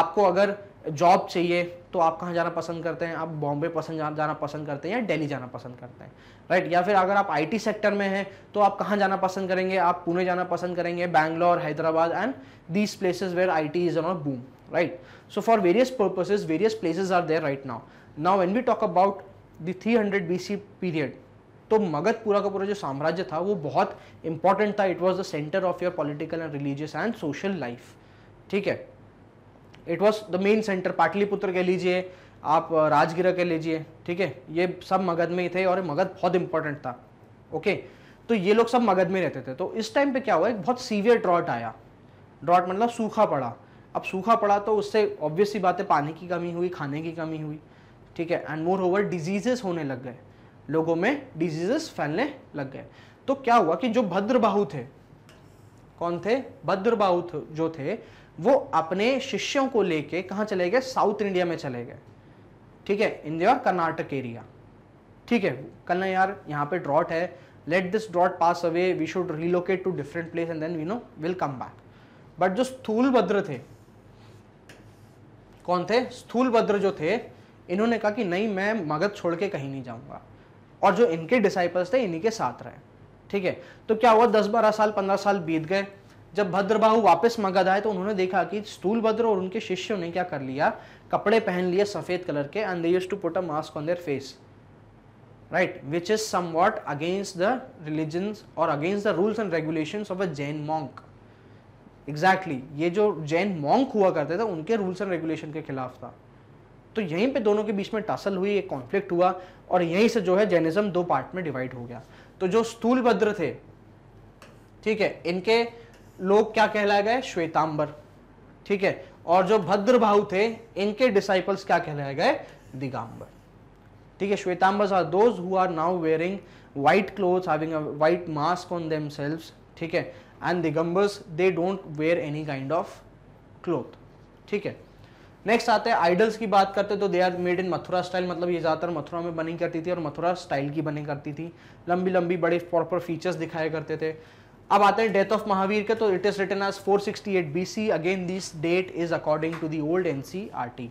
Speaker 1: आपको अगर जॉब चाहिए तो आप कहाँ जाना पसंद करते हैं आप बॉम्बे पसंद जाना पसंद करते हैं या दिल्ली जाना पसंद करते हैं राइट या फिर अगर आप आईटी सेक्टर में हैं तो आप कहाँ जाना पसंद करेंगे आप पुणे जाना पसंद करेंगे Bangalore Hyderabad and these places where I T is on boom for various purposes various places are there right now now now we talk about the three hundred B C period तो मगध पूरा का पूरा जो साम्राज्य था वो बहुत इंपॉर्टेंट था it was the centre of your political and religious and social life ठीक है it was the main centre Pataliputra कह लीजिए आप राजगिरा कह लीजिए ठीक है ये सब मगध में ही थे और मगध बहुत इंपॉर्टेंट था ओके तो ये लोग सब मगध में रहते थे तो इस टाइम पे क्या हुआ एक बहुत सीवियर ड्रॉट आया ड्रॉट मतलब सूखा पड़ा अब सूखा पड़ा तो उससे ऑब्वियस सी बात है पानी की कमी हुई खाने की कमी हुई ठीक है एंड मोर ओवर डिजीजेस होने लग गए लोगों में डिजीजेस फैलने लग गए तो क्या हुआ कि जो भद्रबाहु थे कौन थे भद्रबाहु जो थे वो अपने शिष्यों को लेके कहाँ चले गए साउथ इंडिया में चले गए ठीक है इन योर कर्नाटक एरिया ठीक है कल ना यार यहाँ पे ड्रॉट है let this drought pass away we should relocate to different place and then we no will come back but जो स्थूल भद्र थे कौन थे स्थूल भद्र जो थे इन्होंने कहा कि नहीं मैं मगध छोड़ के कहीं नहीं जाऊंगा और जो इनके डिसाइपल्स थे इन्हीं के साथ रहे ठीक है तो क्या हुआ दस बारह साल पंद्रह साल बीत गए जब भद्रबाहु वापस मगध आए तो उन्होंने देखा कि स्थूल भद्र और उनके शिष्यों ने क्या कर लिया कपड़े पहन लिए सफेद कलर के and they to put a mask on their face right which is somewhat against the religion और against the rules and regulation of a Jain monk exactly ये जो जैन मॉन्क हुआ करते थे उनके रूल्स एंड रेगुलेशन के खिलाफ था तो यहीं पे दोनों के बीच में टसल हुई एक कॉन्फ्लिक्ट हुआ और यहीं से जो है जैनिज्म दो पार्ट में डिवाइड हो गया तो जो स्थूल भद्र थे ठीक है इनके लोग क्या कहलाए गए श्वेतांबर ठीक है और जो भद्रभाव थे इनके डिसाइपल्स क्या कहलाए गए दिगाम्बर ठीक है Shwetambar are those who are now wearing white cloth having a white mask on them ठीक है and Digambars they don't wear any kind of cloth ठीक है नेक्स्ट आते हैं आइडल्स की बात करते तो they are made in Mathura style मतलब ये ज़्यादातर मथुरा में बनी करती थी और मथुरा स्टाइल की बनी करती थी लंबी लंबी बड़े प्रॉपर फीचर्स दिखाए करते थे अब आते हैं डेथ ऑफ महावीर के तो it is written as 468 sixty BC again this date is according to the old NCERT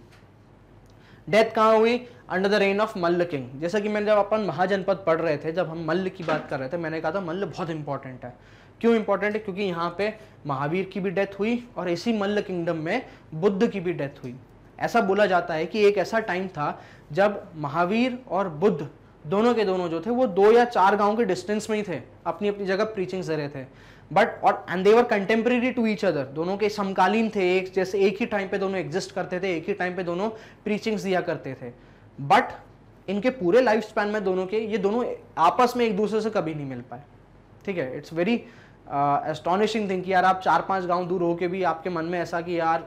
Speaker 1: death कहाँ हुई under the reign of Malla king जैसा कि मैंने जब अपन महाजनपद पढ़ रहे थे जब हम मल्ल की बात कर रहे थे मैंने कहा था मल्ल बहुत इंपॉर्टेंट है क्यों इंपॉर्टेंट है क्योंकि यहाँ पे महावीर की भी डेथ हुई और इसी मल्ल किंगडम में बुद्ध की भी डेथ हुई ऐसा बोला जाता है कि एक ऐसा टाइम था जब महावीर और बुद्ध दोनों के दोनों जो थे वो दो या चार गांव के डिस्टेंस में ही थे अपनी अपनी जगह प्रीचिंग दे रहे थे बट और and they were contemporary to each other दोनों के समकालीन थे एक जैसे एक ही टाइम पे दोनों एग्जिस्ट करते थे एक ही टाइम पे दोनों प्रीचिंग्स दिया करते थे बट इनके पूरे लाइफ स्पैन में दोनों के ये दोनों आपस में एक दूसरे से कभी नहीं मिल पाए ठीक है इट्स वेरी एस्टोनिशिंग थिंग कि यार आप चार पांच गांव दूर हो के भी आपके मन में ऐसा कि यार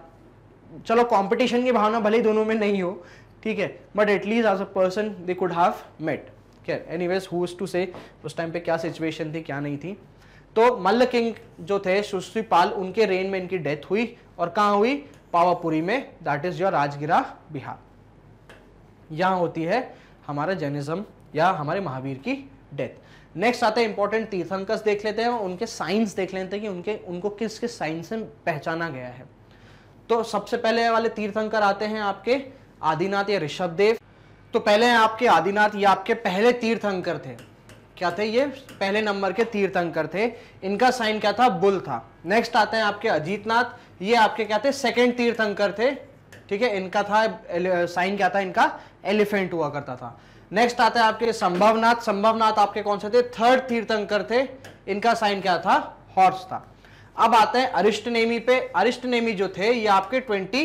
Speaker 1: चलो कंपटीशन की भावना भले ही दोनों में नहीं हो ठीक है but at least as a person they could have met खैर anyways who's to say उस टाइम पे क्या सिचुएशन थी क्या नहीं थी तो मल्ल किंग जो थे सुश्रीपाल उनके रेन में इनकी डेथ हुई और कहाँ हुई पावापुरी में दैट इज योर राजगिरा बिहार यहाँ होती है हमारा जैनिज्म या हमारे महावीर की डेथ नेक्स्ट आते हैं इंपॉर्टेंट तीर्थंकर्स देख लेते हैं उनके साइंस देख लेते हैं कि उनके उनको किस किस साइंस से पहचाना गया है तो सबसे पहले वाले तीर्थंकर आते हैं आपके आदिनाथ या ऋषभ देव तो पहले आपके आदिनाथ या आपके पहले तीर्थंकर थे क्या थे ये पहले नंबर के तीर्थंकर थे इनका साइन क्या था बुल था नेक्स्ट आते हैं आपके अजीतनाथ ये आपके क्या थे सेकंड तीर्थंकर थे ठीक है इनका था साइन क्या था इनका एलिफेंट हुआ करता था नेक्स्ट आते हैं आपके संभवनाथ संभवनाथ आपके कौन से थे थर्ड तीर्थंकर थे इनका साइन क्या था हॉर्स था अब आते हैं अरिष्ट पे अरिष्ट जो थे ये आपके ट्वेंटी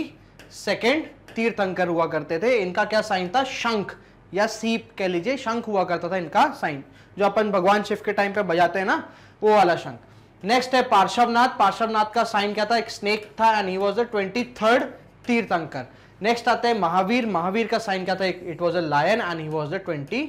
Speaker 1: तीर्थंकर हुआ करते थे इनका क्या साइन था शंख या सीप कह लीजिए शंख हुआ करता था इनका साइन जो अपन भगवान शिव के टाइम पे बजाते हैं ना वो वाला शंख नेक्स्ट है पार्श्वनाथ पार्श्वनाथ का साइन क्या था एक स्नेक था and he was the twenty third तीर्थंकर नेक्स्ट आते हैं महावीर महावीर का साइन क्या था it was a lion and he was the twenty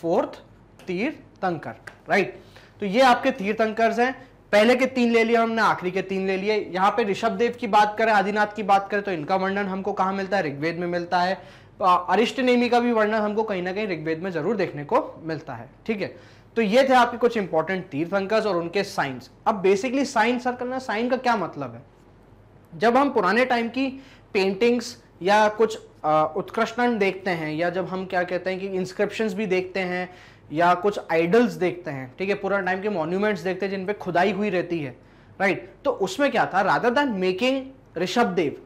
Speaker 1: fourth तीर्थंकर राइट तो ये आपके तीर्थंकर हैं पहले के तीन ले लिए हमने आखिरी के तीन ले लिए यहाँ पे ऋषभ देव की बात करें आदिनाथ की बात करें तो इनका वर्णन हमको कहाँ मिलता है ऋग्वेद में मिलता है अरिष्ट नेमी का भी वर्णन हमको कहीं ना कहीं ऋग्वेद में जरूर देखने को मिलता है ठीक है तो ये थे आपके कुछ इंपॉर्टेंट तीर्थंकर्स और उनके साइंस अब बेसिकली साइंस सर करना साइन का क्या मतलब है जब हम पुराने टाइम की पेंटिंग्स या कुछ उत्कृष्टन देखते हैं या जब हम क्या कहते हैं कि इंस्क्रिप्शन भी देखते हैं या कुछ आइडल्स देखते हैं ठीक है पुराने टाइम के मॉन्यूमेंट्स देखते हैं जिनपे खुदाई हुई रहती है राइट right? तो उसमें क्या था rather than making Rishabh Dev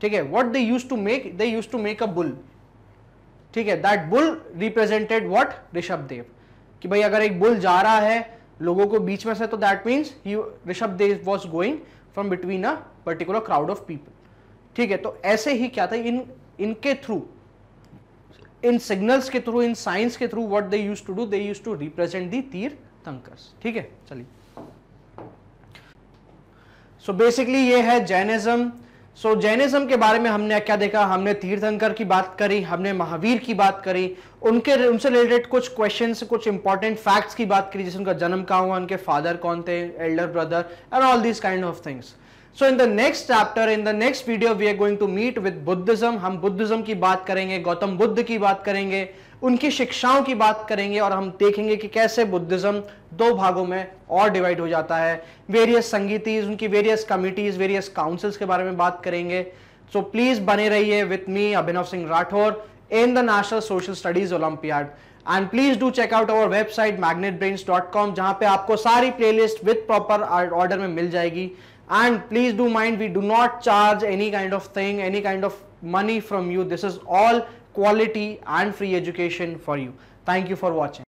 Speaker 1: ठीक है what they use to make they use to make a bull ठीक है that bull represented what Rishabh Dev कि भाई अगर एक बुल जा रहा है लोगों को बीच में से तो that means he Rishabh Dev was going from between a particular crowd of people ठीक है तो ऐसे ही क्या था इन इनके थ्रू इन सिग्नल्स के थ्रू इन साइंस के through what they use to do they use to represent the तीर तंकर्स ठीक है चलिए सो बेसिकली ये है जैनिज्म सो so, जैनिज्म के बारे में हमने क्या देखा हमने तीर्थंकर की बात करी हमने महावीर की बात करी उनके उनसे रिलेटेड कुछ क्वेश्चंस कुछ इंपॉर्टेंट फैक्ट्स की बात करी जैसे उनका जन्म कहाँ हुआ उनके फादर कौन थे elder brother and all this kind of things so in the next chapter in the next video we are going to meet with Buddhism हम बुद्धिज्म की बात करेंगे गौतम बुद्ध की बात करेंगे उनकी शिक्षाओं की बात करेंगे और हम देखेंगे कि कैसे बुद्धिज्म दो भागों में और डिवाइड हो जाता है वेरियस संगीतीज उनकी वेरियस कमिटीज वेरियस काउंसिल्स के बारे में बात करेंगे सो प्लीज बने रहिए with me Abhinav Singh Rathore in the social studies olympiad and please do check out our website Magnet Brains dot com जहां पे आपको सारी प्लेलिस्ट विद प्रॉपर ऑर्डर में मिल जाएगी and please do mind we do not charge any kind of thing any kind of money from you this is all quality and free education for you thank you for watching